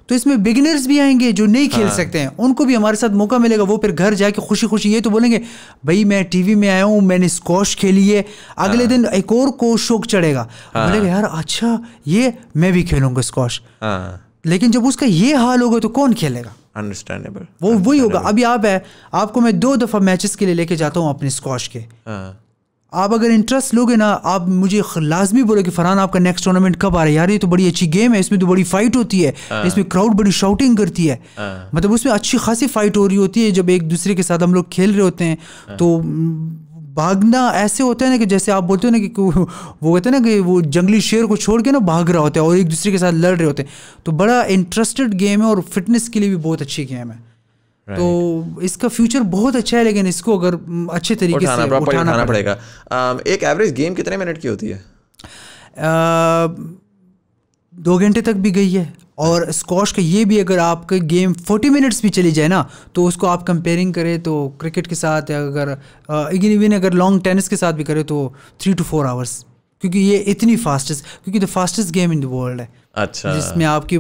तो इसमें बिगिनर्स भी आएंगे जो नहीं खेल हाँ। सकते हैं उनको भी हमारे साथ मौका मिलेगा वो फिर घर जाके खुशी खुशी ये तो बोलेंगे भाई मैं टीवी में आया हूँ मैंने स्कॉश खेली है अगले हाँ। दिन एक और को शोक चढ़ेगा हाँ। बोलेगा यार अच्छा ये मैं भी खेलूंगा स्कॉश हाँ। लेकिन जब उसका ये हाल होगा तो कौन खेलेगा अंडरस्टैंडेबल वो वही होगा अभी आप है आपको मैं दो दफ़ा मैचेस के लिए लेके जाता हूँ अपने स्कॉश के हाँ। आप अगर इंटरेस्ट लोगे ना आप मुझे लाजमी बोले कि फरहान आपका नेक्स्ट टूर्नामेंट कब आ रहा है यार ये तो बड़ी अच्छी गेम है इसमें तो बड़ी फाइट होती है हाँ। इसमें क्राउड बड़ी शाउटिंग करती है हाँ। मतलब उसमें अच्छी खासी फाइट हो रही होती है जब एक दूसरे के साथ हम लोग खेल रहे होते हैं हाँ। तो भागना ऐसे होता है ना कि जैसे आप बोलते हो ना कि वो कहते हैं ना कि वो जंगली शेर को छोड़ के ना भाग रहा होता है और एक दूसरे के साथ लड़ रहे होते हैं तो बड़ा इंटरेस्टेड गेम है और फिटनेस के लिए भी बहुत अच्छी गेम है Right. तो इसका फ्यूचर बहुत अच्छा है लेकिन इसको अगर अच्छे तरीके उठाना से उठाना, उठाना पड़ेगा um, एक एवरेज गेम कितने मिनट की होती है uh, दो घंटे तक भी गई है और स्कॉश का ये भी अगर आपके गेम 40 मिनट्स भी चली जाए ना तो उसको आप कंपेयरिंग करें तो क्रिकेट के साथ अगर इवन इवन अगर लॉन्ग टेनिस के साथ भी करें तो थ्री टू फोर आवर्स क्योंकि ये इतनी फास्टेस्ट क्योंकि the fastest game in the world है अच्छा जिसमें आपकी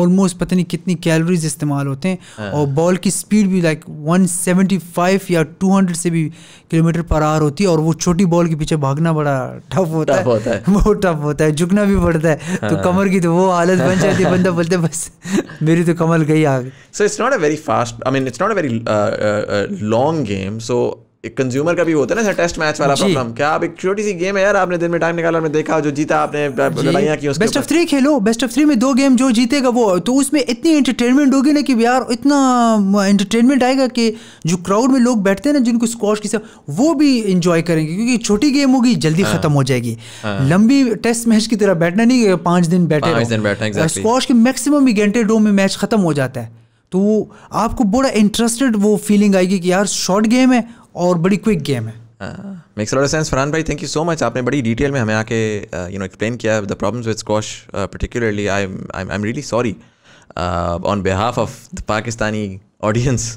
ऑलमोस्ट पता नहीं कितनी कैलोरीज इस्तेमाल होते हैं हाँ। और बॉल की स्पीड भी लाइक 175 या 200 से भी किलोमीटर पर आर होती है और वो छोटी बॉल के पीछे भागना बड़ा टफ होता, होता है बहुत [LAUGHS] टफ होता है झुकना भी पड़ता है तो हाँ। तो कमर की तो वो हालत बन जाती है बंदा बोलते बस मेरी तो कमर गई आगे so it's not a very fast I mean it's not a very long game so एक कंज्यूमर का भी होता है ना टेस्ट मैच वाला प्रॉब्लम क्या आप एक छोटी सी गेम है यार आपने दिन में टाइम निकाला आपने देखा जो जीता आपने लड़ाइयाँ की उसके बेस्ट ऑफ थ्री खेलो बेस्ट ऑफ थ्री में दो गेम जो जीतेगा वो तो उसमें इतनी एंटरटेनमेंट होगी ना कि यार इतना एंटरटेनमेंट आएगा कि जो क्राउड में लोग बैठते हैं ना जिनको स्कॉश की सब वो भी इंजॉय करेंगे क्योंकि छोटी गेम होगी जल्दी हाँ। खत्म हो जाएगी हाँ। लंबी टेस्ट मैच की तरह बैठना नहीं पांच दिन बैठे स्कॉश के मैक्सिमम ही घंटे दो में मैच खत्म हो जाता है तो आपको बड़ा इंटरेस्टेड वो फीलिंग आएगी कि यार शॉर्ट गेम है और बड़ी क्विक गेम है मेक्स लॉट सेंस फरहान भाई थैंक यू सो मच आपने बड़ी डिटेल में हमें आके यू नो एक्सप्लेन किया the problems with squash particularly I I am really sorry on behalf of the Pakistani audience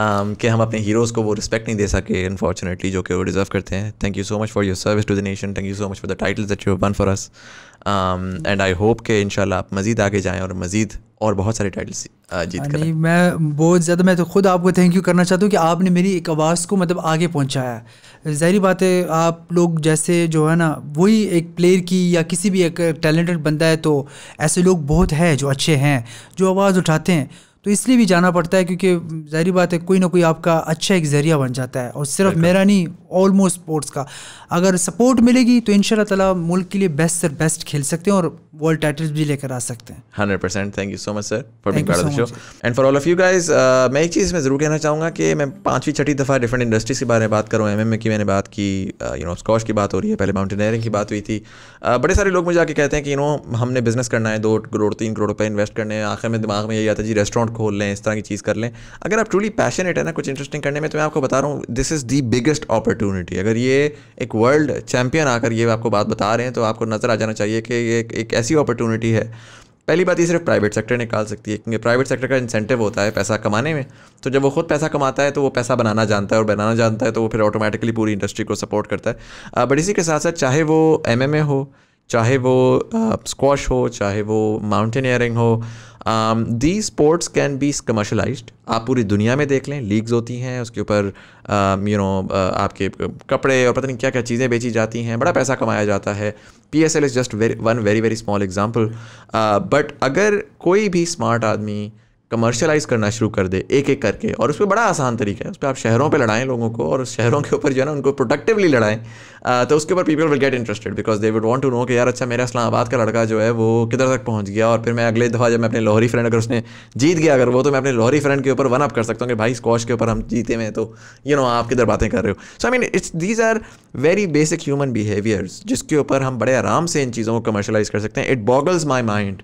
कि हम अपने हीरोज़ को वो रिस्पेक्ट नहीं दे सके अनफॉर्चुनेटली जो कि वो डिज़र्व करते हैं thank you so much for your service to the nation thank you so much for the titles that you won for us and I hope कि इन आप मज़ीद आगे जाएँ और मज़ीद और बहुत सारे टाइटल्स जीत कर नहीं मैं बहुत ज़्यादा मैं तो खुद आपको थैंक यू करना चाहता हूँ कि आपने मेरी एक आवाज़ को मतलब आगे पहुँचाया ज़ाहरी बात है आप लोग जैसे जो है ना वही एक प्लेयर की या किसी भी एक टैलेंटेड बंदा है तो ऐसे लोग बहुत है जो अच्छे हैं जो आवाज़ उठाते हैं तो इसलिए भी जाना पड़ता है क्योंकि ज़ाहरी बात है कोई ना कोई आपका अच्छा एक जरिया बन जाता है और सिर्फ मेरा नहीं ऑलमोस्ट स्पोर्ट्स का अगर सपोर्ट मिलेगी तो इन ताला मुल्क के लिए बेस्ट से बेस्ट खेल सकते हैं और वर्ल्ड टाइटल्स भी लेकर आ सकते हैं hundred percent thank you so much sir for being part of the show and for all of you guys मैं एक चीज़ में ज़रूर कहना चाहूँगा कि मैं पाँचवीं छठी दफ़ा डिफरेंट इंडस्ट्रीज़ के बारे में बात करूँ एम एम की मैंने बात की यू नो स्कॉश की बात हो रही है पहले माउंटेनियरिंग की बात हुई थी uh, बड़े सारे लोग मुझे आके कहते हैं कि यू नो हमने बिज़नेस करना है दो करोड़ तीन करोड़ रुपये इन्वेस्ट करने हैं आखिर में दिमाग में यही आता है जी रेस्टोरेंट खोल लें इस तरह की चीज़ कर लें अगर आप ट्रूली पैशनेट है ना कुछ इंटरेस्टिंग करने में तो मैं आपको बता रहा हूँ दिस इज़ दी बिगेस्ट ऑपर अपॉर्चुनिटी अगर ये एक वर्ल्ड चैम्पियन आकर ये आपको बात बता रहे हैं तो आपको नज़र आ जाना चाहिए कि ये एक, एक ऐसी अपॉर्चुनिटी है पहली बात ये सिर्फ प्राइवेट सेक्टर निकाल सकती है क्योंकि प्राइवेट सेक्टर का इंसेंटिव होता है पैसा कमाने में तो जब वो खुद पैसा कमाता है तो वो पैसा बनाना जानता है और बनाना जानता है तो वो फिर ऑटोमेटिकली पूरी इंडस्ट्री को सपोर्ट करता है बट इसी के साथ साथ चाहे वो एम हो चाहे वो स्क्वाश हो चाहे वो माउंटेनियरिंग हो the sports can be commercialised आप पूरी दुनिया में देख लें लीग्स होती हैं उसके ऊपर यू um, नो uh, आपके कपड़े और पता नहीं क्या क्या चीज़ें बेची जाती हैं बड़ा पैसा कमाया जाता है P S L is just very one very very small example but अगर कोई भी स्मार्ट आदमी कमर्शलाइज करना शुरू कर दे एक एक करके और उस पर बड़ा आसान तरीका है उस पर आप शहरों पे लड़ाएं लोगों को और शहरों के ऊपर जो है ना उनको प्रोडक्टिवली लड़ाएं तो उसके ऊपर people will get interested because they would want to know कि यार अच्छा मेरा इस्लामाबाद का लड़का जो है वो किधर तक पहुंच गया और फिर मैं अगले दफ़ा जब मैं अपने लोहरी फ्रेंड अगर उसने जीत गया अगर वो तो मैं अपने लोहरी फ्रेंड के ऊपर वन अप कर सकता हूँ कि भाई स्कॉश के ऊपर हम जीते हैं तो यू नो आप किधर बातें कर रहे हो so I mean it's these are very basic human behaviours जिसके ऊपर हम बड़े आराम से इन चीज़ों को कमर्शलाइज कर सकते हैं it boggles my mind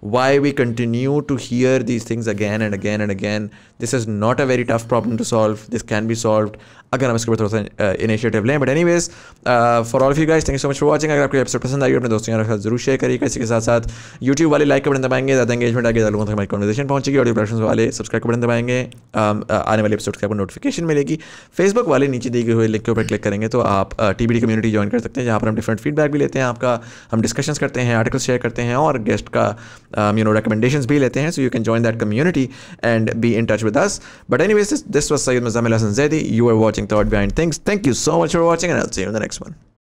why we continue to hear these things again and again and again. This is not a very tough problem to solve. This can be solved. अगर हम इसके ऊपर थोड़ा सा इनिशिएटिव लें but anyways for all you guys thank you so much for watching अगर आपको episode पसंद आई अपने दोस्तों के साथ जरूर शेयर करिएगा के साथ साथ यूट्यूब वाले लाइक का बटन दबाएंगे ज़्यादा एंगेजमेंट आगे लोगों तक हमारी कॉन्वर्जेशन पहुंचेगी ऑडियो प्लेटफॉर्म वाले सब्सक्राइब का बटन दबाएंगे आने वाले एपिसोड की आपको नोटिफिकेशन मिलेगी फेसबुक वाले नीचे दिए हुए लिंक के ऊपर क्लिक करेंगे तो आप टी कम्युनिटी ज्वाइन कर सकते हैं जहाँ पर हम डिफरेंट फीडबैक भी लेते हैं आपका हम डिस्कशंस करते हैं आर्टिकल शेयर करते हैं और गेस्ट का um, you know recommendations bhi lete hain so you can join that community and be in touch with us but anyways this, this was Sayyid Mazamil Hassan Zaidi you were watching Thought Behind Things thank you so much for watching and I'll see you in the next one